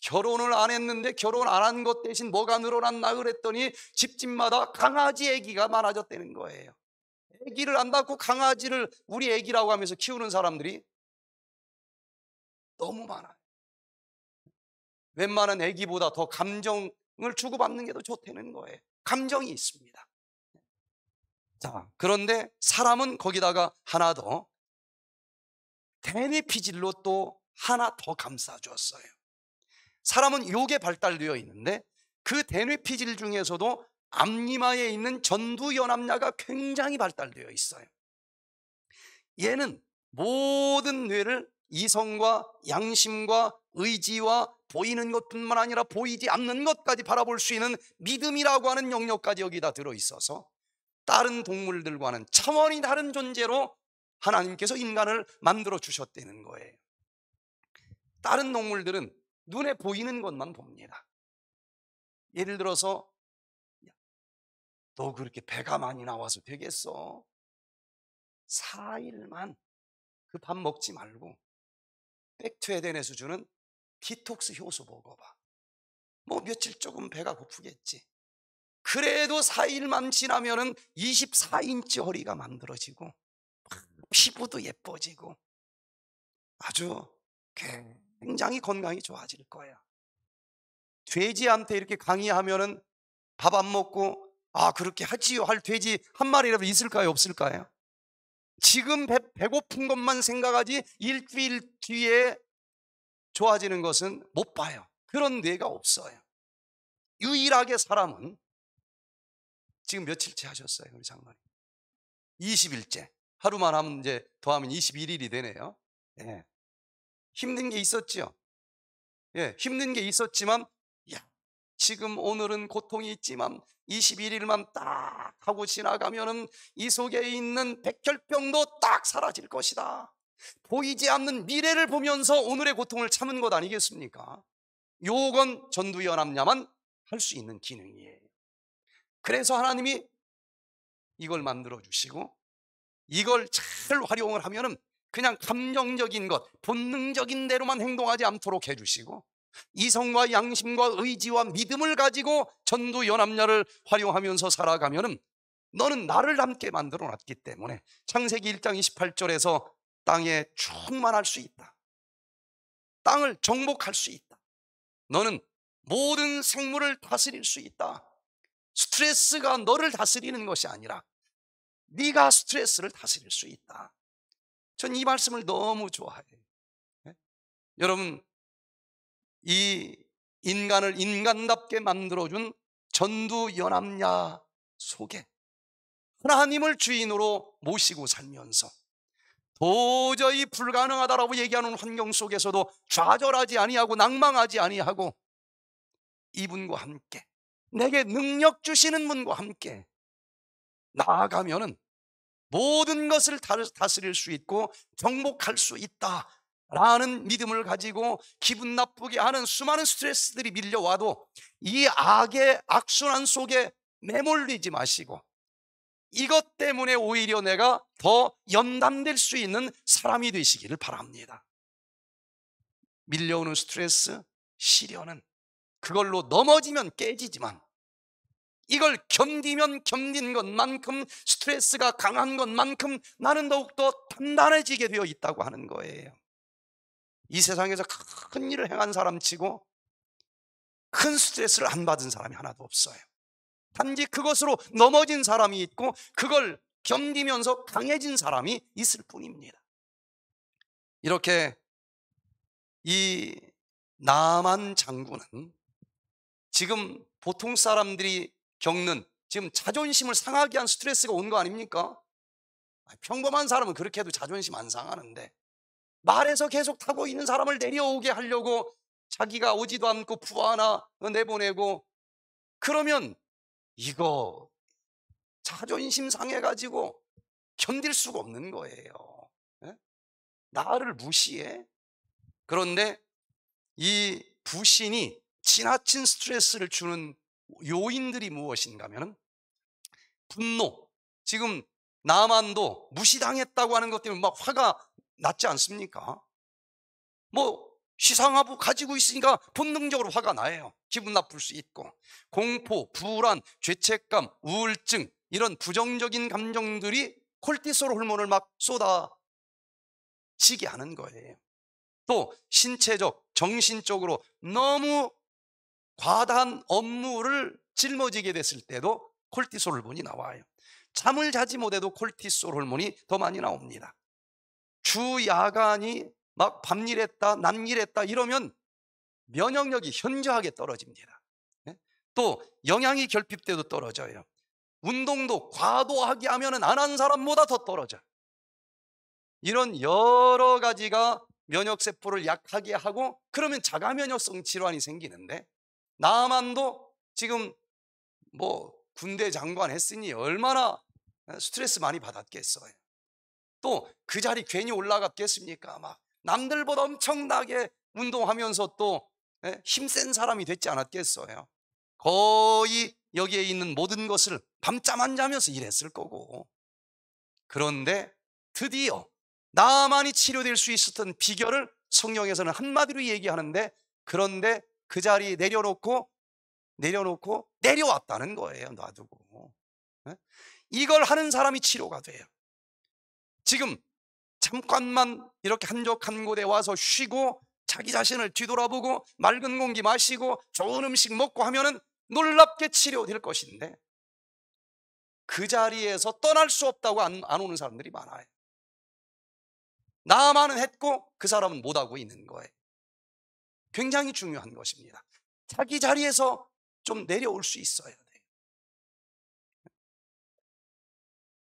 결혼을 안 했는데 결혼 안 한 것 대신 뭐가 늘어났나 그랬더니 집집마다 강아지 애기가 많아졌다는 거예요. 아기를 안받고 강아지를 우리 아기라고 하면서 키우는 사람들이 너무 많아요. 웬만한 아기보다 더 감정을 주고받는 게 더 좋다는 거예요. 감정이 있습니다. 자, 그런데 사람은 거기다가 하나 더 대뇌 피질로 또 하나 더감싸줬어요 사람은 요게 발달되어 있는데 그 대뇌 피질 중에서도 앞니마에 있는 전두연합냐가 굉장히 발달되어 있어요. 얘는 모든 뇌를 이성과 양심과 의지와 보이는 것뿐만 아니라 보이지 않는 것까지 바라볼 수 있는 믿음이라고 하는 영역까지 여기다 들어있어서 다른 동물들과는 차원이 다른 존재로 하나님께서 인간을 만들어 주셨다는 거예요. 다른 동물들은 눈에 보이는 것만 봅니다. 예를 들어서 너 그렇게 배가 많이 나와서 되겠어? 4일만 그 밥 먹지 말고 백투에덴에서 주는 디톡스 효소 먹어봐. 뭐 며칠 조금 배가 고프겠지. 그래도 4일만 지나면은 24인치 허리가 만들어지고 피부도 예뻐지고 아주 굉장히 건강이 좋아질 거야. 돼지한테 이렇게 강의하면은 밥 안 먹고 아, 그렇게 하지요 할 돼지 한 마리라도 있을까요? 없을까요? 지금 배, 배고픈 것만 생각하지 일주일 뒤에 좋아지는 것은 못 봐요. 그런 뇌가 없어요. 유일하게 사람은 지금 며칠째 하셨어요, 우리 장관님. 20일째. 하루만 하면 이제 더하면 21일이 되네요. 예. 힘든 게있었지 예, 힘든 게 있었지만 지금 오늘은 고통이 있지만 21일만 딱 하고 지나가면은 이 속에 있는 백혈병도 딱 사라질 것이다. 보이지 않는 미래를 보면서 오늘의 고통을 참은 것 아니겠습니까? 요건 전두연합냐만할 수 있는 기능이에요. 그래서 하나님이 이걸 만들어 주시고 이걸 잘 활용을 하면은 그냥 감정적인 것, 본능적인 대로만 행동하지 않도록 해주시고 이성과 양심과 의지와 믿음을 가지고 전도 연합녀를 활용하면서 살아가면 너는 나를 함께 만들어 놨기 때문에 창세기 1장 28절에서 땅에 충만할 수 있다. 땅을 정복할 수 있다. 너는 모든 생물을 다스릴 수 있다. 스트레스가 너를 다스리는 것이 아니라 네가 스트레스를 다스릴 수 있다. 전 이 말씀을 너무 좋아해요. 네? 예? 여러분 이 인간을 인간답게 만들어준 전두연합야 속에 하나님을 주인으로 모시고 살면서 도저히 불가능하다라고 얘기하는 환경 속에서도 좌절하지 아니하고 낭망하지 아니하고 이분과 함께 내게 능력 주시는 분과 함께 나아가면은 모든 것을 다스릴 수 있고 정복할 수 있다 라는 믿음을 가지고 기분 나쁘게 하는 수많은 스트레스들이 밀려와도 이 악의 악순환 속에 매몰리지 마시고 이것 때문에 오히려 내가 더 연단될 수 있는 사람이 되시기를 바랍니다. 밀려오는 스트레스, 시련은 그걸로 넘어지면 깨지지만 이걸 견디면 견딘 것만큼 스트레스가 강한 것만큼 나는 더욱더 단단해지게 되어 있다고 하는 거예요. 이 세상에서 큰 일을 행한 사람치고 큰 스트레스를 안 받은 사람이 하나도 없어요. 단지 그것으로 넘어진 사람이 있고 그걸 견디면서 강해진 사람이 있을 뿐입니다. 이렇게 이 남한 장군은 지금 보통 사람들이 겪는 지금 자존심을 상하게 한 스트레스가 온 거 아닙니까? 평범한 사람은 그렇게 해도 자존심 안 상하는데 말에서 계속 타고 있는 사람을 내려오게 하려고 자기가 오지도 않고 부 하나 내보내고 그러면 이거 자존심 상해가지고 견딜 수가 없는 거예요. 예? 나를 무시해. 그런데 이 부신이 지나친 스트레스를 주는 요인들이 무엇인가 하면 분노. 지금 나만도 무시당했다고 하는 것 때문에 막 화가 낫지 않습니까? 뭐 시상하부 가지고 있으니까 본능적으로 화가 나요. 기분 나쁠 수 있고 공포, 불안, 죄책감, 우울증 이런 부정적인 감정들이 콜티솔 호르몬을 막 쏟아지게 하는 거예요. 또 신체적, 정신적으로 너무 과다한 업무를 짊어지게 됐을 때도 콜티솔 호르몬이 나와요. 잠을 자지 못해도 콜티솔 호르몬이 더 많이 나옵니다. 주 야간이 막 밤일했다, 남일했다 이러면 면역력이 현저하게 떨어집니다. 예? 또 영양이 결핍돼도 떨어져요. 운동도 과도하게 하면 안 한 사람보다 더 떨어져. 이런 여러 가지가 면역 세포를 약하게 하고 그러면 자가 면역성 질환이 생기는데 나만도 지금 뭐 군대 장관 했으니 얼마나 아, 스트레스 많이 받았겠어요. 또그 자리 괜히 올라갔겠습니까? 막 남들보다 엄청나게 운동하면서 또 예, 힘센 사람이 됐지 않았겠어요. 거의 여기에 있는 모든 것을 밤잠 안 자면서 일했을 거고. 그런데 드디어 나만이 치료될 수 있었던 비결을 성경에서는 한마디로 얘기하는데 그런데 그 자리에 내려놓고 내려놓고 내려왔다는 거예요. 놔두고. 예? 이걸 하는 사람이 치료가 돼요. 지금 잠깐만 이렇게 한적한 곳에 와서 쉬고 자기 자신을 뒤돌아보고 맑은 공기 마시고 좋은 음식 먹고 하면은 놀랍게 치료될 것인데 그 자리에서 떠날 수 없다고 안, 안 오는 사람들이 많아요. 나만은 했고 그 사람은 못하고 있는 거예요. 굉장히 중요한 것입니다. 자기 자리에서 좀 내려올 수 있어야 돼요.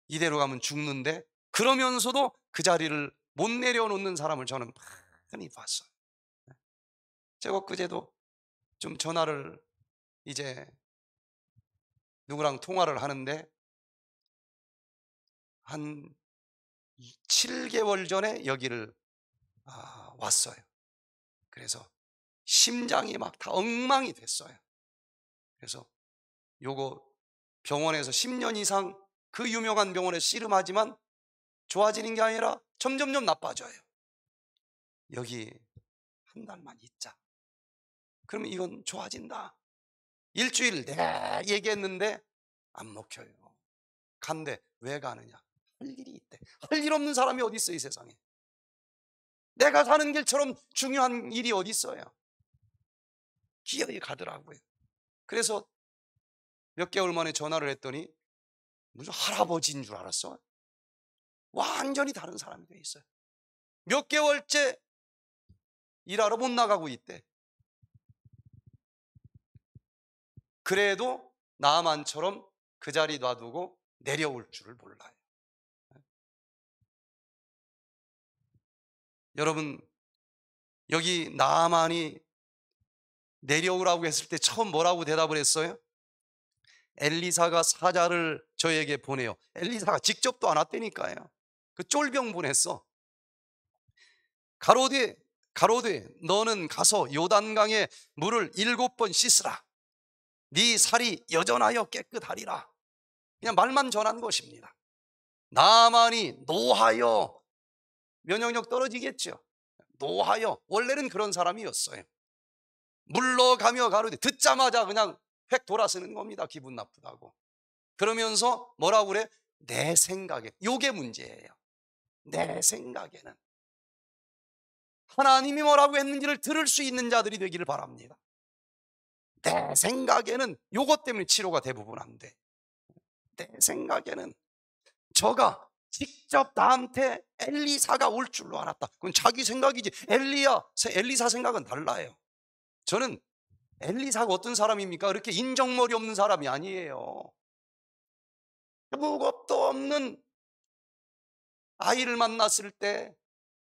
이대로 가면 죽는데 그러면서도 그 자리를 못 내려놓는 사람을 저는 많이 봤어요. 네. 제가 그제도 좀 전화를 이제 누구랑 통화를 하는데 한 7개월 전에 여기를 아, 왔어요. 그래서 심장이 막 다 엉망이 됐어요. 그래서 요거 병원에서 10년 이상 그 유명한 병원에 씨름하지만 좋아지는 게 아니라 점점점 나빠져요. 여기 한 달만 있자. 그러면 이건 좋아진다. 일주일 내 얘기했는데 안 먹혀요. 간대. 왜 가느냐? 할 일이 있대. 할 일 없는 사람이 어디 있어 이 세상에? 내가 사는 길처럼 중요한 일이 어디 있어요? 기어이 가더라고요. 그래서 몇 개월 만에 전화를 했더니 무슨 할아버지인 줄 알았어. 완전히 다른 사람이 돼 있어요. 몇 개월째 일하러 못 나가고 있대. 그래도 나만처럼 그 자리 놔두고 내려올 줄을 몰라요. 여러분, 여기 나만이 내려오라고 했을 때 처음 뭐라고 대답을 했어요? 엘리사가 사자를 저에게 보내요. 엘리사가 직접도 안 왔다니까요. 그 쫄병 보냈어. 가로되 가로되 너는 가서 요단강에 물을 일곱 번 씻으라. 네 살이 여전하여 깨끗하리라. 그냥 말만 전한 것입니다. 나만이 노하여 면역력 떨어지겠죠. 노하여 원래는 그런 사람이었어요. 물러가며 가로되 듣자마자 그냥 획 돌아서는 겁니다. 기분 나쁘다고. 그러면서 뭐라고 그래? 내 생각에. 요게 문제예요. 내 생각에는 하나님이 뭐라고 했는지를 들을 수 있는 자들이 되기를 바랍니다. 내 생각에는 이것 때문에 치료가 대부분 안 돼. 내 생각에는 저가 직접 나한테 엘리사가 올 줄로 알았다. 그건 자기 생각이지. 엘리야, 엘리사 생각은 달라요. 저는 엘리사가 어떤 사람입니까? 그렇게 인정머리 없는 사람이 아니에요. 아무것도 없는 아이를 만났을 때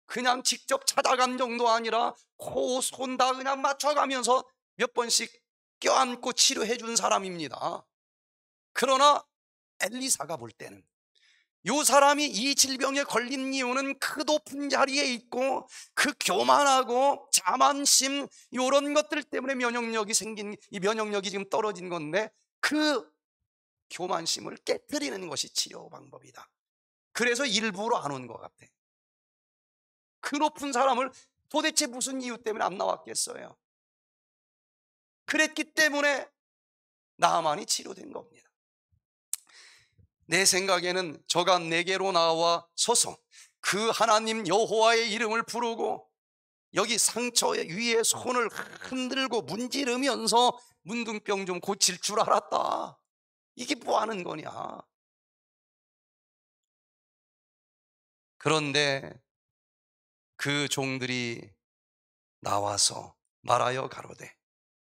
그냥 직접 찾아간 정도 아니라 코, 손 다 그냥 맞춰가면서 몇 번씩 껴안고 치료해 준 사람입니다. 그러나 엘리사가 볼 때는 요 사람이 이 질병에 걸린 이유는 그 높은 자리에 있고 그 교만하고 자만심 요런 것들 때문에 면역력이 생긴 이 면역력이 지금 떨어진 건데 그 교만심을 깨뜨리는 것이 치료 방법이다. 그래서 일부러 안 온 것 같아. 그 높은 사람을 도대체 무슨 이유 때문에 안 나왔겠어요? 그랬기 때문에 나만이 치료된 겁니다. 내 생각에는 저가 내게로 나와 서서 그 하나님 여호와의 이름을 부르고 여기 상처 위에 손을 흔들고 문지르면서 문둥병 좀 고칠 줄 알았다. 이게 뭐 하는 거냐? 그런데 그 종들이 나와서 말하여 가로되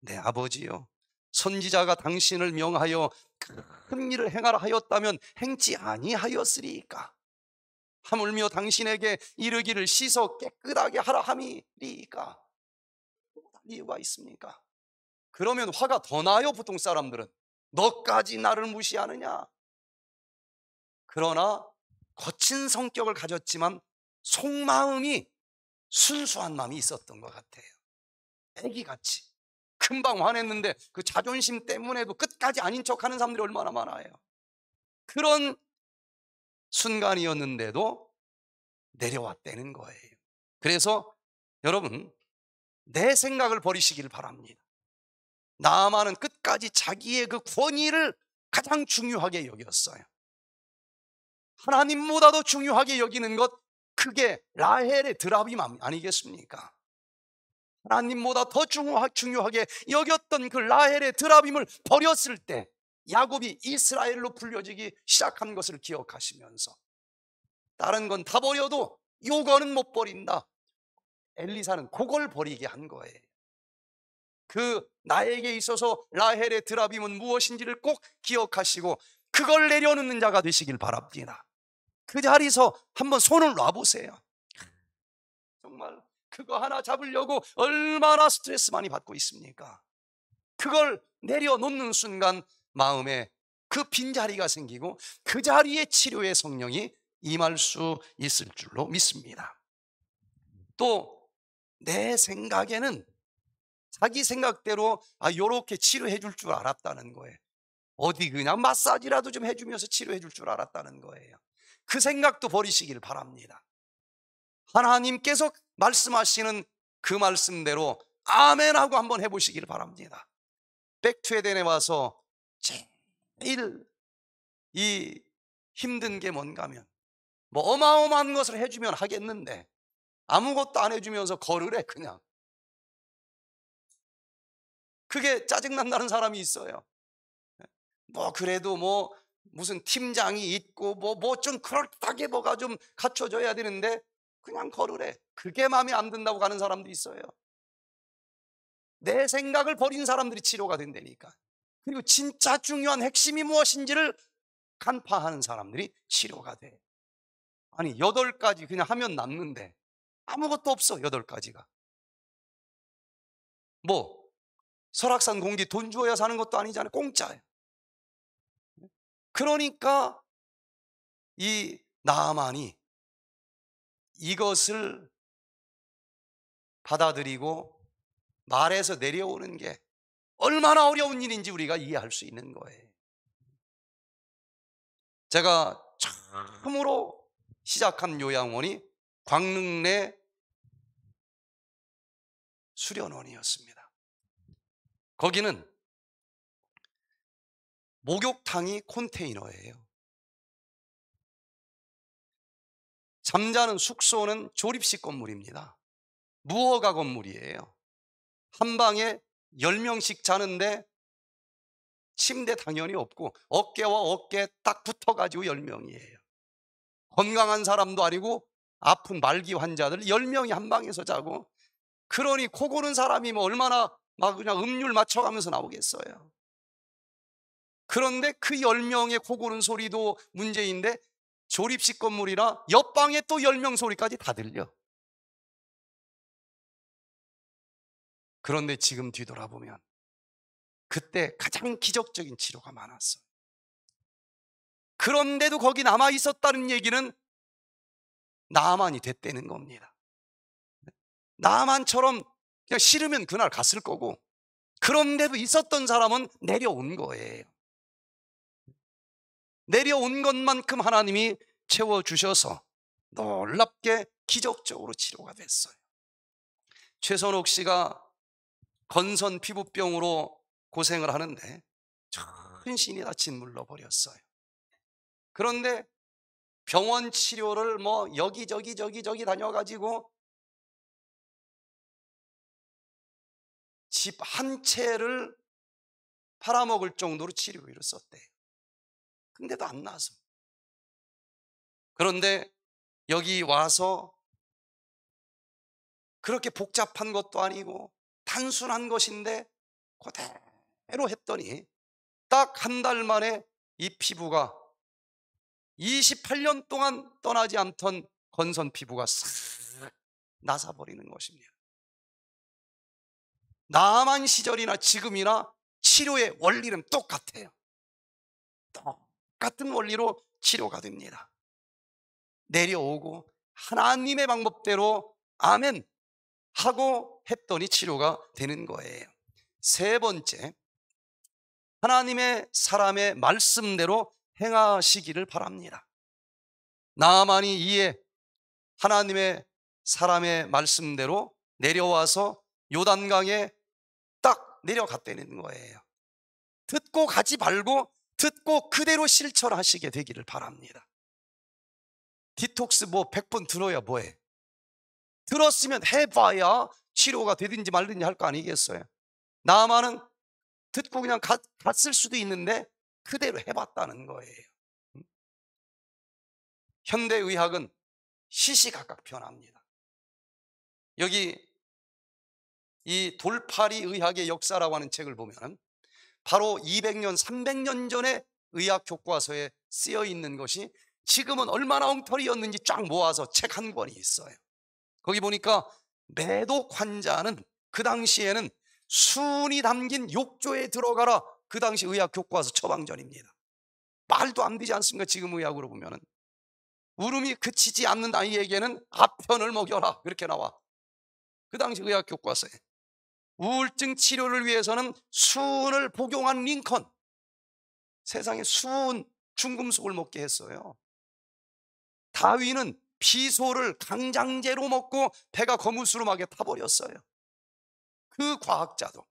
내 아버지요 선지자가 당신을 명하여 큰 일을 행하라 하였다면 행치 아니하였으리까 하물며 당신에게 이르기를 씻어 깨끗하게 하라 함이리까 이유가 있습니까? 그러면 화가 더 나요 보통 사람들은 너까지 나를 무시하느냐 그러나 거친 성격을 가졌지만 속마음이 순수한 마음이 있었던 것 같아요. 애기같이. 금방 화냈는데 그 자존심 때문에도 끝까지 아닌 척 하는 사람들이 얼마나 많아요. 그런 순간이었는데도 내려왔다는 거예요. 그래서 여러분, 내 생각을 버리시길 바랍니다. 나만은 끝까지 자기의 그 권위를 가장 중요하게 여겼어요. 하나님보다도 중요하게 여기는 것 그게 라헬의 드라빔 아니겠습니까? 하나님보다 더 중요하게 여겼던 그 라헬의 드라빔을 버렸을 때 야곱이 이스라엘로 불려지기 시작한 것을 기억하시면서 다른 건 다 버려도 요거는 못 버린다. 엘리사는 그걸 버리게 한 거예요. 그 나에게 있어서 라헬의 드라빔은 무엇인지를 꼭 기억하시고 그걸 내려놓는 자가 되시길 바랍니다. 그 자리에서 한번 손을 놔보세요. 정말 그거 하나 잡으려고 얼마나 스트레스 많이 받고 있습니까? 그걸 내려놓는 순간 마음에 그 빈자리가 생기고 그 자리에 치료의 성령이 임할 수 있을 줄로 믿습니다. 또 내 생각에는 자기 생각대로 아 요렇게 치료해 줄 줄 알았다는 거예요. 어디 그냥 마사지라도 좀 해주면서 치료해 줄 줄 알았다는 거예요. 그 생각도 버리시길 바랍니다. 하나님께서 말씀하시는 그 말씀대로 아멘하고 한번 해보시길 바랍니다. 백투에덴에 와서 제일 이 힘든 게 뭔가면 뭐 어마어마한 것을 해주면 하겠는데 아무것도 안 해주면서 걸으래 그냥 그게 짜증난다는 사람이 있어요 뭐 그래도 뭐 무슨 팀장이 있고 뭐 뭐 좀 그럴듯하게 뭐가 좀 갖춰져야 되는데 그냥 걸으래. 그게 마음에 안 든다고 가는 사람도 있어요. 내 생각을 버린 사람들이 치료가 된다니까. 그리고 진짜 중요한 핵심이 무엇인지를 간파하는 사람들이 치료가 돼. 아니, 여덟 가지 그냥 하면 낫는데 아무것도 없어, 여덟 가지가. 뭐, 설악산 공기 돈 주어야 사는 것도 아니잖아요. 공짜예요. 그러니까 이 나만이 이것을 받아들이고 말에서 내려오는 게 얼마나 어려운 일인지 우리가 이해할 수 있는 거예요. 제가 처음으로 시작한 요양원이 광릉 내 수련원이었습니다. 거기는 목욕탕이 컨테이너예요. 잠자는 숙소는 조립식 건물입니다. 무허가 건물이에요. 한 방에 10명씩 자는데 침대 당연히 없고 어깨와 어깨 딱 붙어가지고 10명이에요. 건강한 사람도 아니고 아픈 말기 환자들 10명이 한 방에서 자고 그러니 코 고는 사람이 뭐 얼마나 막 그냥 음률 맞춰가면서 나오겠어요. 그런데 그 열명의 코고른 소리도 문제인데 조립식 건물이라 옆방에 또 열 명 소리까지 다 들려. 그런데 지금 뒤돌아보면 그때 가장 기적적인 치료가 많았어. 그런데도 거기 남아 있었다는 얘기는 나만이 됐다는 겁니다. 나만처럼 그냥 싫으면 그날 갔을 거고 그런데도 있었던 사람은 내려온 거예요. 내려온 것만큼 하나님이 채워주셔서 놀랍게 기적적으로 치료가 됐어요. 최선옥 씨가 건선 피부병으로 고생을 하는데 천 신이 다친물러 버렸어요. 그런데 병원 치료를 뭐 여기저기 저기저기 다녀가지고 집 한 채를 팔아먹을 정도로 치료비를 썼대요. 근데도 안나왔습 그런데 여기 와서 그렇게 복잡한 것도 아니고 단순한 것인데 그대로 했더니 딱 한 달 만에 이 피부가 28년 동안 떠나지 않던 건선 피부가 싹 나사버리는 것입니다. 나만 시절이나 지금이나 치료의 원리는 똑같아요. 똑 똑같은 원리로 치료가 됩니다. 내려오고 하나님의 방법대로 아멘 하고 했더니 치료가 되는 거예요. 세 번째, 하나님의 사람의 말씀대로 행하시기를 바랍니다. 나만이 이에 하나님의 사람의 말씀대로 내려와서 요단강에 딱 내려갔다는 거예요. 듣고 가지 말고 듣고 그대로 실천하시게 되기를 바랍니다. 디톡스 뭐 100번 들어야 뭐해? 들었으면 해봐야 치료가 되든지 말든지 할 거 아니겠어요? 나만은 듣고 그냥 갔, 을 수도 있는데 그대로 해봤다는 거예요. 현대의학은 시시각각 변합니다. 여기 이 돌파리 의학의 역사라고 하는 책을 보면 은 바로 200년, 300년 전에 의학 교과서에 쓰여 있는 것이 지금은 얼마나 엉터리였는지 쫙 모아서 책 한 권이 있어요. 거기 보니까 매독 환자는 그 당시에는 순이 담긴 욕조에 들어가라 그 당시 의학 교과서 처방전입니다. 말도 안 되지 않습니까? 지금 의학으로 보면은. 울음이 그치지 않는 아이에게는 아편을 먹여라. 그렇게 나와. 그 당시 의학 교과서에. 우울증 치료를 위해서는 수은을 복용한 링컨 세상에 수은 중금속을 먹게 했어요 다윈은 비소를 강장제로 먹고 배가 거무스름하게 타버렸어요 그 과학자도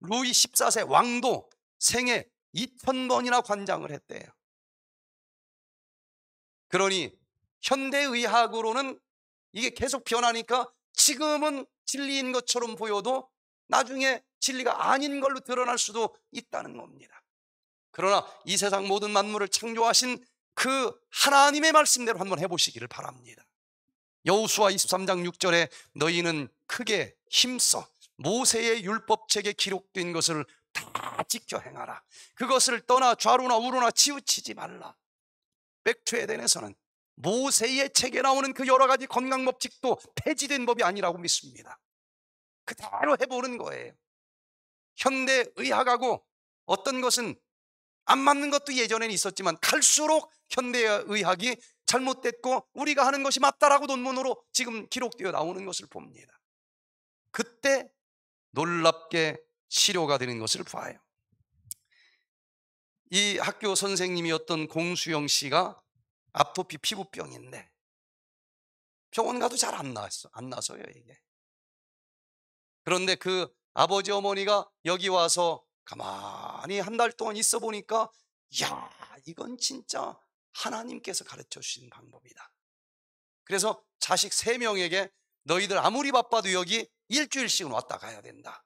루이 14세 왕도 생애 2 0 0 0번이나 관장을 했대요 그러니 현대의학으로는 이게 계속 변하니까 지금은 진리인 것처럼 보여도 나중에 진리가 아닌 걸로 드러날 수도 있다는 겁니다. 그러나 이 세상 모든 만물을 창조하신 그 하나님의 말씀대로 한번 해보시기를 바랍니다. 여우수와 23장 6절에 너희는 크게 힘써 모세의 율법책에 기록된 것을 다 지켜 행하라. 그것을 떠나 좌로나 우로나 치우치지 말라. 백초에덴에서는 모세의 책에 나오는 그 여러 가지 건강 법칙도 폐지된 법이 아니라고 믿습니다. 그대로 해보는 거예요. 현대 의학하고 어떤 것은 안 맞는 것도 예전에는 있었지만 갈수록 현대 의학이 잘못됐고 우리가 하는 것이 맞다라고 논문으로 지금 기록되어 나오는 것을 봅니다. 그때 놀랍게 치료가 되는 것을 봐요. 이 학교 선생님이었던 공수영 씨가 아토피 피부병인데 병원 가도 잘 안 나왔어. 안 나서요, 이게. 그런데 그 아버지 어머니가 여기 와서 가만히 한 달 동안 있어 보니까 야 이건 진짜 하나님께서 가르쳐 주신 방법이다. 그래서 자식 세 명에게 너희들 아무리 바빠도 여기 일주일씩은 왔다 가야 된다.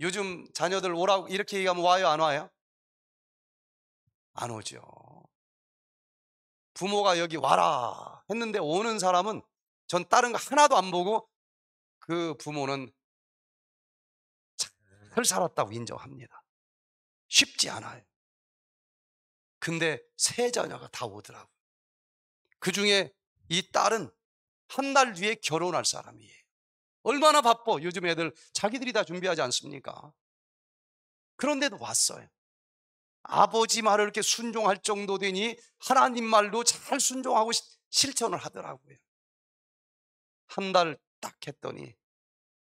요즘 자녀들 오라고 이렇게 얘기하면 와요, 안 와요? 안 오죠. 부모가 여기 와라 했는데 오는 사람은 전 다른 거 하나도 안 보고 그 부모는 잘 음. 살았다고 인정합니다. 쉽지 않아요. 근데 세 자녀가 다 오더라고요. 그 중에 이 딸은 한 달 뒤에 결혼할 사람이에요. 얼마나 바빠. 요즘 애들 자기들이 다 준비하지 않습니까? 그런데도 왔어요. 아버지 말을 이렇게 순종할 정도 되니 하나님 말로 잘 순종하고 실천을 하더라고요. 한달 딱 했더니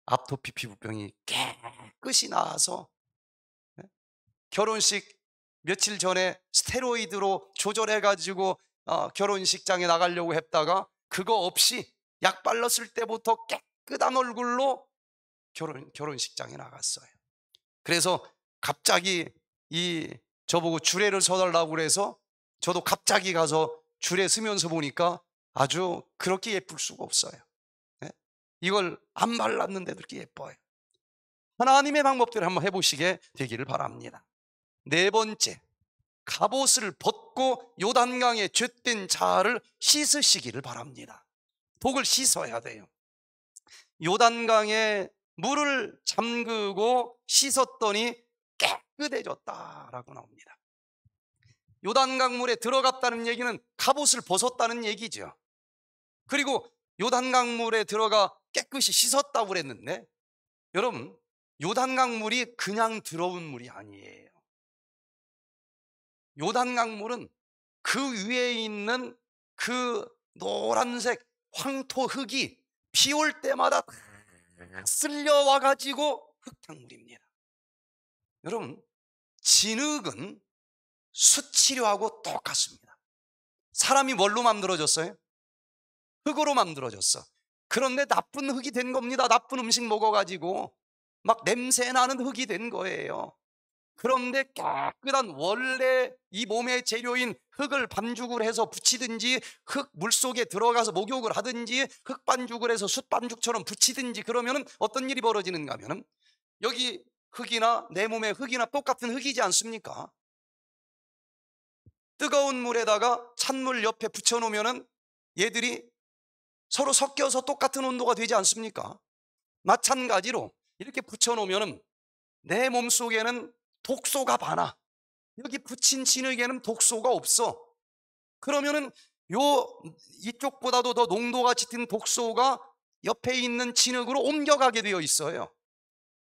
앞토피 피부병이 깨끗이 나와서 예, 결혼식 며칠 전에 스테로이드로 조절해가지고 어, 결혼식장에 나가려고 했다가 그거 없이 약 발랐을 때부터 깨끗한 얼굴로 결혼, 결혼식장에 나갔어요. 그래서 갑자기 이 저보고 주례를 서달라고 그래서 저도 갑자기 가서 주례 서면서 보니까 아주 그렇게 예쁠 수가 없어요. 이걸 안 발랐는데도 이렇게 예뻐요. 하나님의 방법대로 한번 해보시게 되기를 바랍니다. 네 번째, 갑옷을 벗고 요단강에 죄된 자를 씻으시기를 바랍니다. 독을 씻어야 돼요. 요단강에 물을 잠그고 씻었더니 깨끗해졌다라고 나옵니다. 요단강 물에 들어갔다는 얘기는 갑옷을 벗었다는 얘기죠. 그리고 요단강 물에 들어가 깨끗이 씻었다고 그랬는데 여러분 요단강 물이 그냥 들어온 물이 아니에요. 요단강 물은 그 위에 있는 그 노란색 황토 흙이 비올 때마다 쓸려와 가지고 흙탕물입니다. 여러분, 진흙은 수치료하고 똑같습니다. 사람이 뭘로 만들어졌어요? 흙으로 만들어졌어. 그런데 나쁜 흙이 된 겁니다. 나쁜 음식 먹어가지고 막 냄새 나는 흙이 된 거예요. 그런데 깨끗한 원래 이 몸의 재료인 흙을 반죽을 해서 붙이든지 흙 물속에 들어가서 목욕을 하든지 흙 반죽을 해서 숯 반죽처럼 붙이든지 그러면 어떤 일이 벌어지는가 하면 여기 흙이나 내 몸의 흙이나 똑같은 흙이지 않습니까? 뜨거운 물에다가 찬물 옆에 붙여놓으면 얘들이 서로 섞여서 똑같은 온도가 되지 않습니까? 마찬가지로 이렇게 붙여놓으면 내 몸속에는 독소가 많아. 여기 붙인 진흙에는 독소가 없어. 그러면은 요 이쪽보다도 더 농도가 짙은 독소가 옆에 있는 진흙으로 옮겨가게 되어 있어요.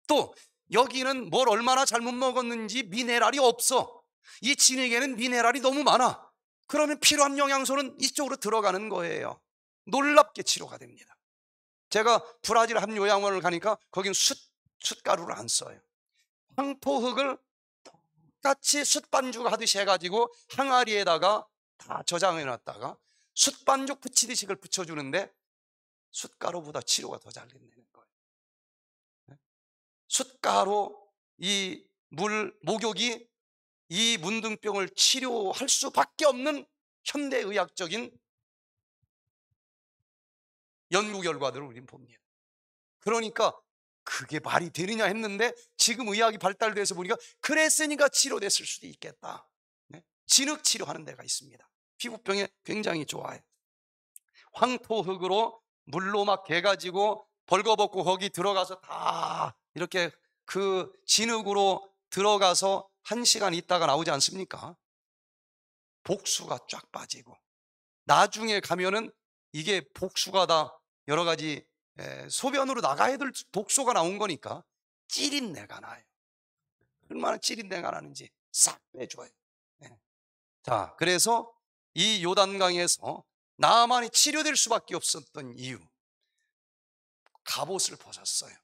또 여기는 뭘 얼마나 잘못 먹었는지 미네랄이 없어. 이 진흙에는 미네랄이 너무 많아. 그러면 필요한 영양소는 이쪽으로 들어가는 거예요. 놀랍게 치료가 됩니다. 제가 브라질 한 요양원을 가니까 거긴 숯, 숯가루를 안 써요. 황토흙을 똑같이 숯반죽 하듯이 해가지고 항아리에다가 다 저장해 놨다가 숯반죽 붙이듯이 그걸 붙여주는데 숯가루보다 치료가 더 잘 된다는 거예요. 네? 숯가루, 이 물, 목욕이 이 문둥병을 치료할 수밖에 없는 현대의학적인 연구 결과들을 우리는 봅니다. 그러니까 그게 말이 되느냐 했는데 지금 의학이 발달돼서 보니까 그랬으니까 치료됐을 수도 있겠다. 네? 진흙 치료하는 데가 있습니다. 피부병에 굉장히 좋아요. 황토흙으로 물로 막 개가지고 벌거벗고 거기 들어가서 다 이렇게 그 진흙으로 들어가서 한 시간 있다가 나오지 않습니까? 복수가 쫙 빠지고 나중에 가면은 이게 복수가 다 여러 가지 소변으로 나가야 될 독소가 나온 거니까 찌린내가 나요. 얼마나 찌린내가 나는지 싹 빼줘요. 네. 자, 그래서 이 요단강에서 나만이 치료될 수밖에 없었던 이유. 갑옷을 벗었어요.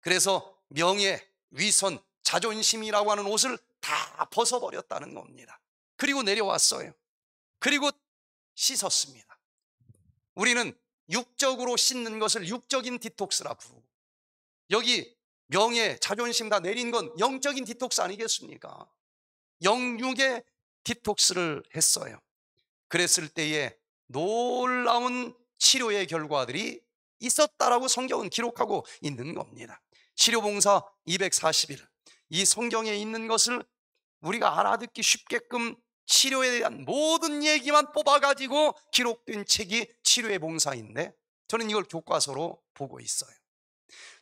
그래서 명예, 위선, 자존심이라고 하는 옷을 다 벗어버렸다는 겁니다. 그리고 내려왔어요. 그리고 씻었습니다. 우리는 육적으로 씻는 것을 육적인 디톡스라 부르고 여기 명예, 자존심 다 내린 건 영적인 디톡스 아니겠습니까? 영육의 디톡스를 했어요. 그랬을 때에 놀라운 치료의 결과들이 있었다라고 성경은 기록하고 있는 겁니다. 치료봉사 240일. 이 성경에 있는 것을 우리가 알아듣기 쉽게끔 치료에 대한 모든 얘기만 뽑아가지고 기록된 책이 치료의 봉사인데 저는 이걸 교과서로 보고 있어요.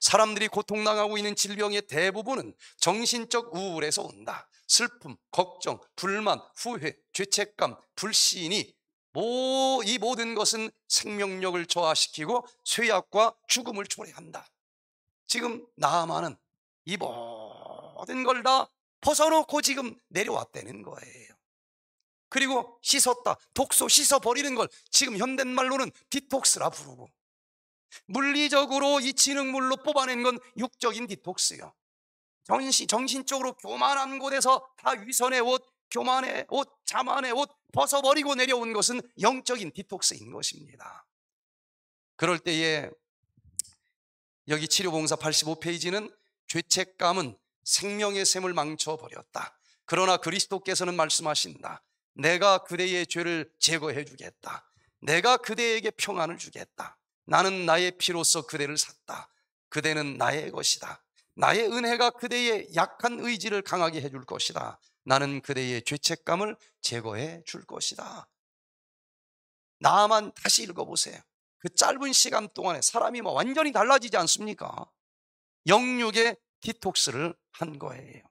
사람들이 고통당하고 있는 질병의 대부분은 정신적 우울에서 온다. 슬픔, 걱정, 불만, 후회, 죄책감, 불신이 이 모든 것은 생명력을 저하시키고 쇠약과 죽음을 초래한다. 지금 나만은 이 모든 걸 다 벗어놓고 지금 내려왔다는 거예요. 그리고 씻었다. 독소 씻어버리는 걸 지금 현대말로는 디톡스라 부르고 물리적으로 이지능물로 뽑아낸 건 육적인 디톡스요. 정신, 정신적으로 교만한 곳에서 다 위선의 옷, 교만의 옷, 자만의 옷 벗어버리고 내려온 것은 영적인 디톡스인 것입니다. 그럴 때에 여기 치료봉사 85페이지는 죄책감은 생명의 샘을 망쳐버렸다. 그러나 그리스도께서는 말씀하신다. 내가 그대의 죄를 제거해 주겠다. 내가 그대에게 평안을 주겠다. 나는 나의 피로써 그대를 샀다. 그대는 나의 것이다. 나의 은혜가 그대의 약한 의지를 강하게 해 줄 것이다. 나는 그대의 죄책감을 제거해 줄 것이다. 나만 다시 읽어보세요. 그 짧은 시간 동안에 사람이 뭐 완전히 달라지지 않습니까? 영육의 디톡스를 한 거예요.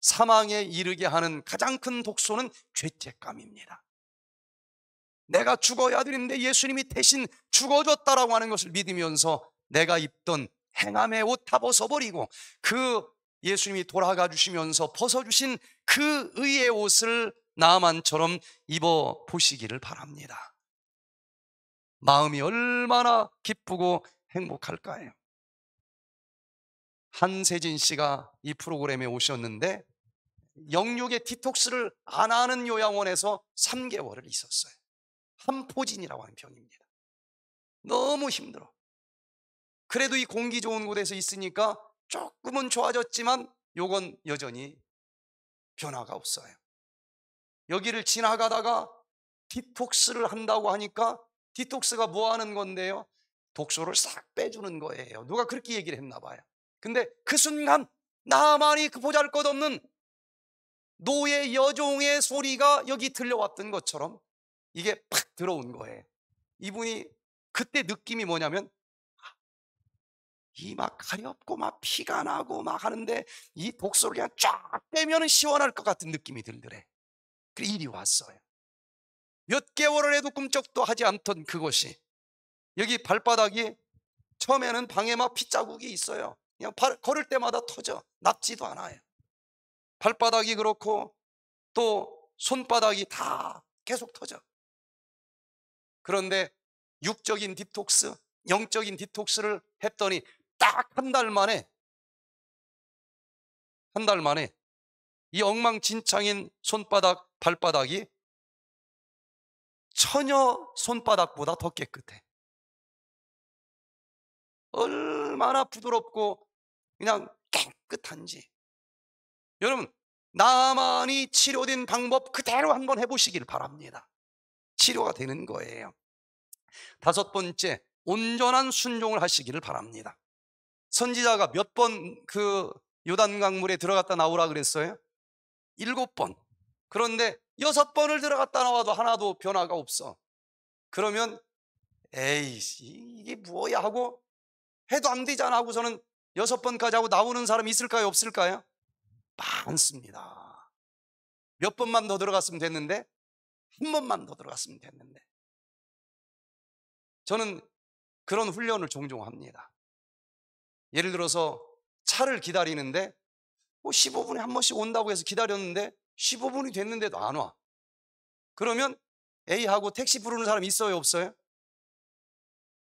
사망에 이르게 하는 가장 큰 독소는 죄책감입니다. 내가 죽어야 되는데 예수님이 대신 죽어줬다라고 하는 것을 믿으면서 내가 입던 행함의 옷 다 벗어버리고 그 예수님이 돌아가 주시면서 벗어주신 그 의의 옷을 나만처럼 입어 보시기를 바랍니다. 마음이 얼마나 기쁘고 행복할까요? 한세진 씨가 이 프로그램에 오셨는데 영육의 디톡스를 안 하는 요양원에서 3개월을 있었어요. 한포진이라고 하는 병입니다. 너무 힘들어. 그래도 이 공기 좋은 곳에서 있으니까 조금은 좋아졌지만 요건 여전히 변화가 없어요. 여기를 지나가다가 디톡스를 한다고 하니까 디톡스가 뭐 하는 건데요? 독소를 싹 빼주는 거예요. 누가 그렇게 얘기를 했나 봐요. 근데 그 순간 나만이 그 보잘 것 없는 노예 여종의 소리가 여기 들려왔던 것처럼 이게 팍 들어온 거예요. 이분이 그때 느낌이 뭐냐면 이 막 가렵고 막 피가 나고 막 하는데 이 독소를 그냥 쫙 빼면 시원할 것 같은 느낌이 들더래. 그 일이 왔어요. 몇 개월을 해도 꿈쩍도 하지 않던 그것이 여기 발바닥이 처음에는 방에 막 핏자국이 있어요. 그냥 발, 걸을 때마다 터져. 낫지도 않아요. 발바닥이 그렇고 또 손바닥이 다 계속 터져. 그런데 육적인 디톡스, 영적인 디톡스를 했더니 딱 한 달 만에 한 달 만에 이 엉망진창인 손바닥, 발바닥이 처녀 손바닥보다 더 깨끗해. 얼마나 부드럽고 그냥 깨끗한지. 여러분 나만이 치료된 방법 그대로 한번 해보시길 바랍니다 치료가 되는 거예요 다섯 번째 온전한 순종을 하시기를 바랍니다 선지자가 몇 번 그 요단 강물에 들어갔다 나오라 그랬어요? 일곱 번 그런데 여섯 번을 들어갔다 나와도 하나도 변화가 없어 그러면 에이 씨 이게 뭐야 하고 해도 안 되잖아 하고서는 여섯 번까지 하고 나오는 사람이 있을까요 없을까요? 많습니다. 몇 번만 더 들어갔으면 됐는데 한 번만 더 들어갔으면 됐는데 저는 그런 훈련을 종종 합니다. 예를 들어서 차를 기다리는데 뭐 15분에 한 번씩 온다고 해서 기다렸는데 15분이 됐는데도 안 와. 그러면 A하고 택시 부르는 사람 있어요, 없어요?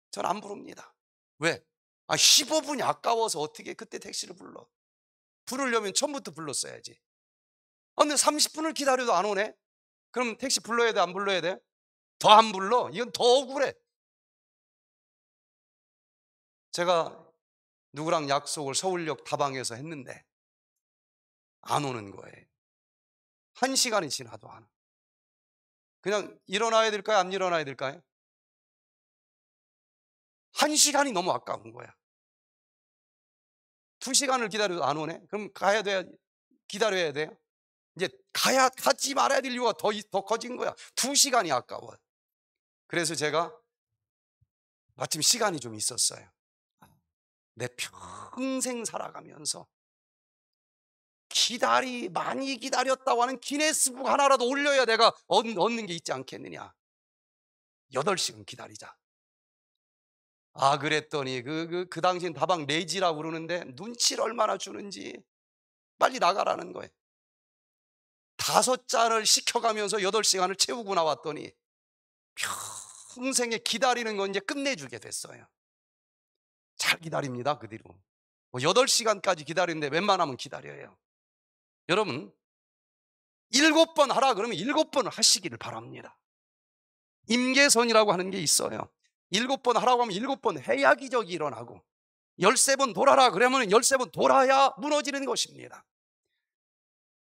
전 안 부릅니다. 왜? 아, 15분이 아까워서 어떻게 그때 택시를 불러? 부르려면 처음부터 불렀어야지. 아, 근데 30분을 기다려도 안 오네? 그럼 택시 불러야 돼? 안 불러야 돼? 더 안 불러? 이건 더 억울해. 제가 누구랑 약속을 서울역 다방에서 했는데 안 오는 거예요. 한 시간이 지나도 안. 그냥 일어나야 될까요? 안 일어나야 될까요? 한 시간이 너무 아까운 거야. 두 시간을 기다려도 안 오네? 그럼 가야 돼 기다려야 돼요? 이제 가야, 갖지 말아야 될 이유가 더, 더 커진 거야. 두 시간이 아까워 그래서 제가 마침 시간이 좀 있었어요. 내 평생 살아가면서 기다리, 많이 기다렸다고 하는 기네스북 하나라도 올려야 내가 얻, 얻는 게 있지 않겠느냐. 8시간 기다리자. 아 그랬더니 그그그 당신 다방 레지라고 그러는데 눈치를 얼마나 주는지 빨리 나가라는 거예요. 다섯 잔을 시켜가면서 여덟 시간을 채우고 나왔더니 평생에 기다리는 건 이제 끝내주게 됐어요. 잘 기다립니다 그 뒤로. 뭐 8시간까지 기다리는데 웬만하면 기다려요. 여러분 일곱 번 하라 그러면 일곱 번 하시기를 바랍니다. 임계선이라고 하는 게 있어요. 일곱 번 하라고 하면 일곱 번 해야 기적이 일어나고 열세 번 돌아라 그러면 열세 번 돌아야 무너지는 것입니다.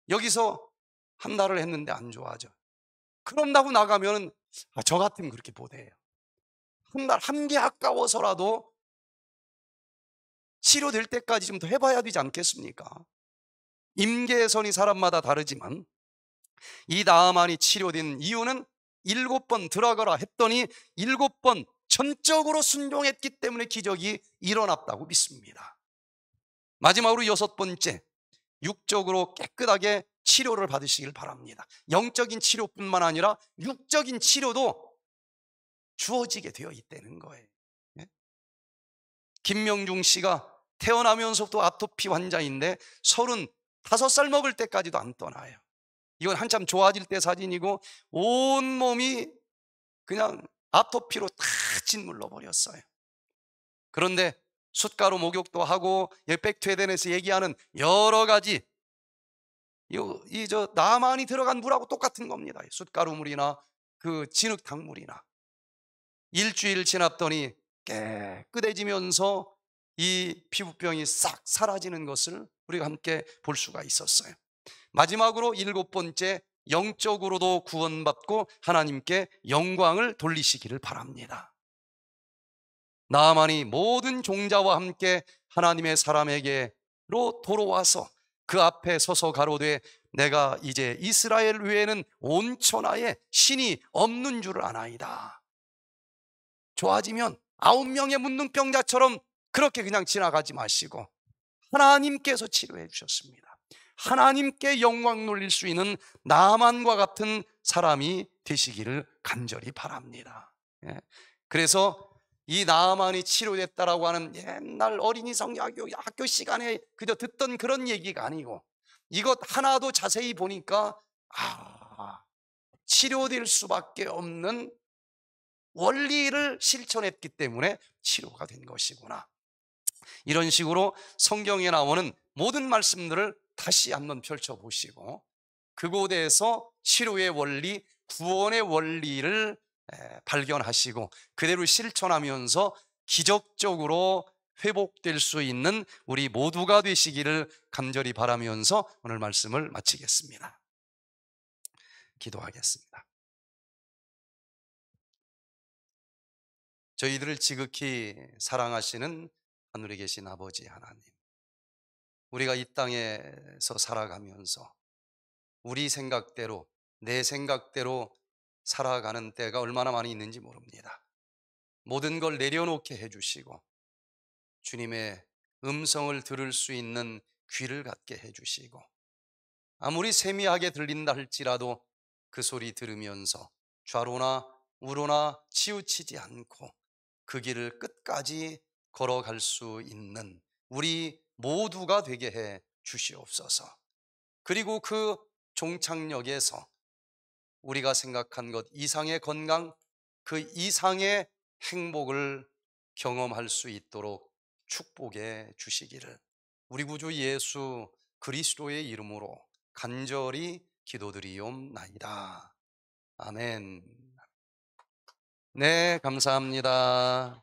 여기서 한 달을 했는데 안 좋아져. 그런다고 나가면 아, 저 같으면 그렇게 못해요. 한 달 한 개 아까워서라도 치료될 때까지 좀 더 해봐야 되지 않겠습니까? 임계선이 사람마다 다르지만 이 나만이 치료된 이유는 일곱 번 들어가라 했더니 일곱 번 전적으로 순종했기 때문에 기적이 일어났다고 믿습니다. 마지막으로 여섯 번째, 육적으로 깨끗하게 치료를 받으시길 바랍니다. 영적인 치료뿐만 아니라 육적인 치료도 주어지게 되어 있다는 거예요. 예? 김명중 씨가 태어나면서부터 아토피 환자인데 35살 먹을 때까지도 안 떠나요. 이건 한참 좋아질 때 사진이고 온몸이 그냥 아토피로 다 짓물러 버렸어요. 그런데 숯가루 목욕도 하고 백투에덴에서 얘기하는 여러 가지 이 저 나만이 들어간 물하고 똑같은 겁니다. 숯가루 물이나 그 진흙탕 물이나 일주일 지났더니 깨끗해지면서 이 피부병이 싹 사라지는 것을 우리가 함께 볼 수가 있었어요. 마지막으로 일곱 번째 영적으로도 구원받고 하나님께 영광을 돌리시기를 바랍니다. 나만이 모든 종자와 함께 하나님의 사람에게로 돌아와서 그 앞에 서서 가로되 내가 이제 이스라엘 외에는 온 천하에 신이 없는 줄 아나이다. 좋아지면 아홉 명의 문둥병자처럼 그렇게 그냥 지나가지 마시고 하나님께서 치료해 주셨습니다. 하나님께 영광 놀릴 수 있는 나만과 같은 사람이 되시기를 간절히 바랍니다. 예. 그래서 이 나만이 치료됐다라고 하는 옛날 어린이 성교 학교 시간에 그저 듣던 그런 얘기가 아니고 이것 하나도 자세히 보니까 아, 치료될 수밖에 없는 원리를 실천했기 때문에 치료가 된 것이구나. 이런 식으로 성경에 나오는 모든 말씀들을 다시 한번 펼쳐보시고 그곳에서 치료의 원리, 구원의 원리를 발견하시고 그대로 실천하면서 기적적으로 회복될 수 있는 우리 모두가 되시기를 간절히 바라면서 오늘 말씀을 마치겠습니다. 기도하겠습니다. 저희들을 지극히 사랑하시는 하늘에 계신 아버지 하나님. 우리가 이 땅에서 살아가면서 우리 생각대로, 내 생각대로 살아가는 때가 얼마나 많이 있는지 모릅니다. 모든 걸 내려놓게 해주시고, 주님의 음성을 들을 수 있는 귀를 갖게 해주시고, 아무리 세미하게 들린다 할지라도 그 소리 들으면서 좌로나 우로나 치우치지 않고 그 길을 끝까지 걸어갈 수 있는 우리 모두가 되게 해 주시옵소서. 그리고 그 종착역에서 우리가 생각한 것 이상의 건강, 그 이상의 행복을 경험할 수 있도록 축복해 주시기를 우리 구주 예수 그리스도의 이름으로 간절히 기도드리옵나이다. 아멘. 네, 감사합니다.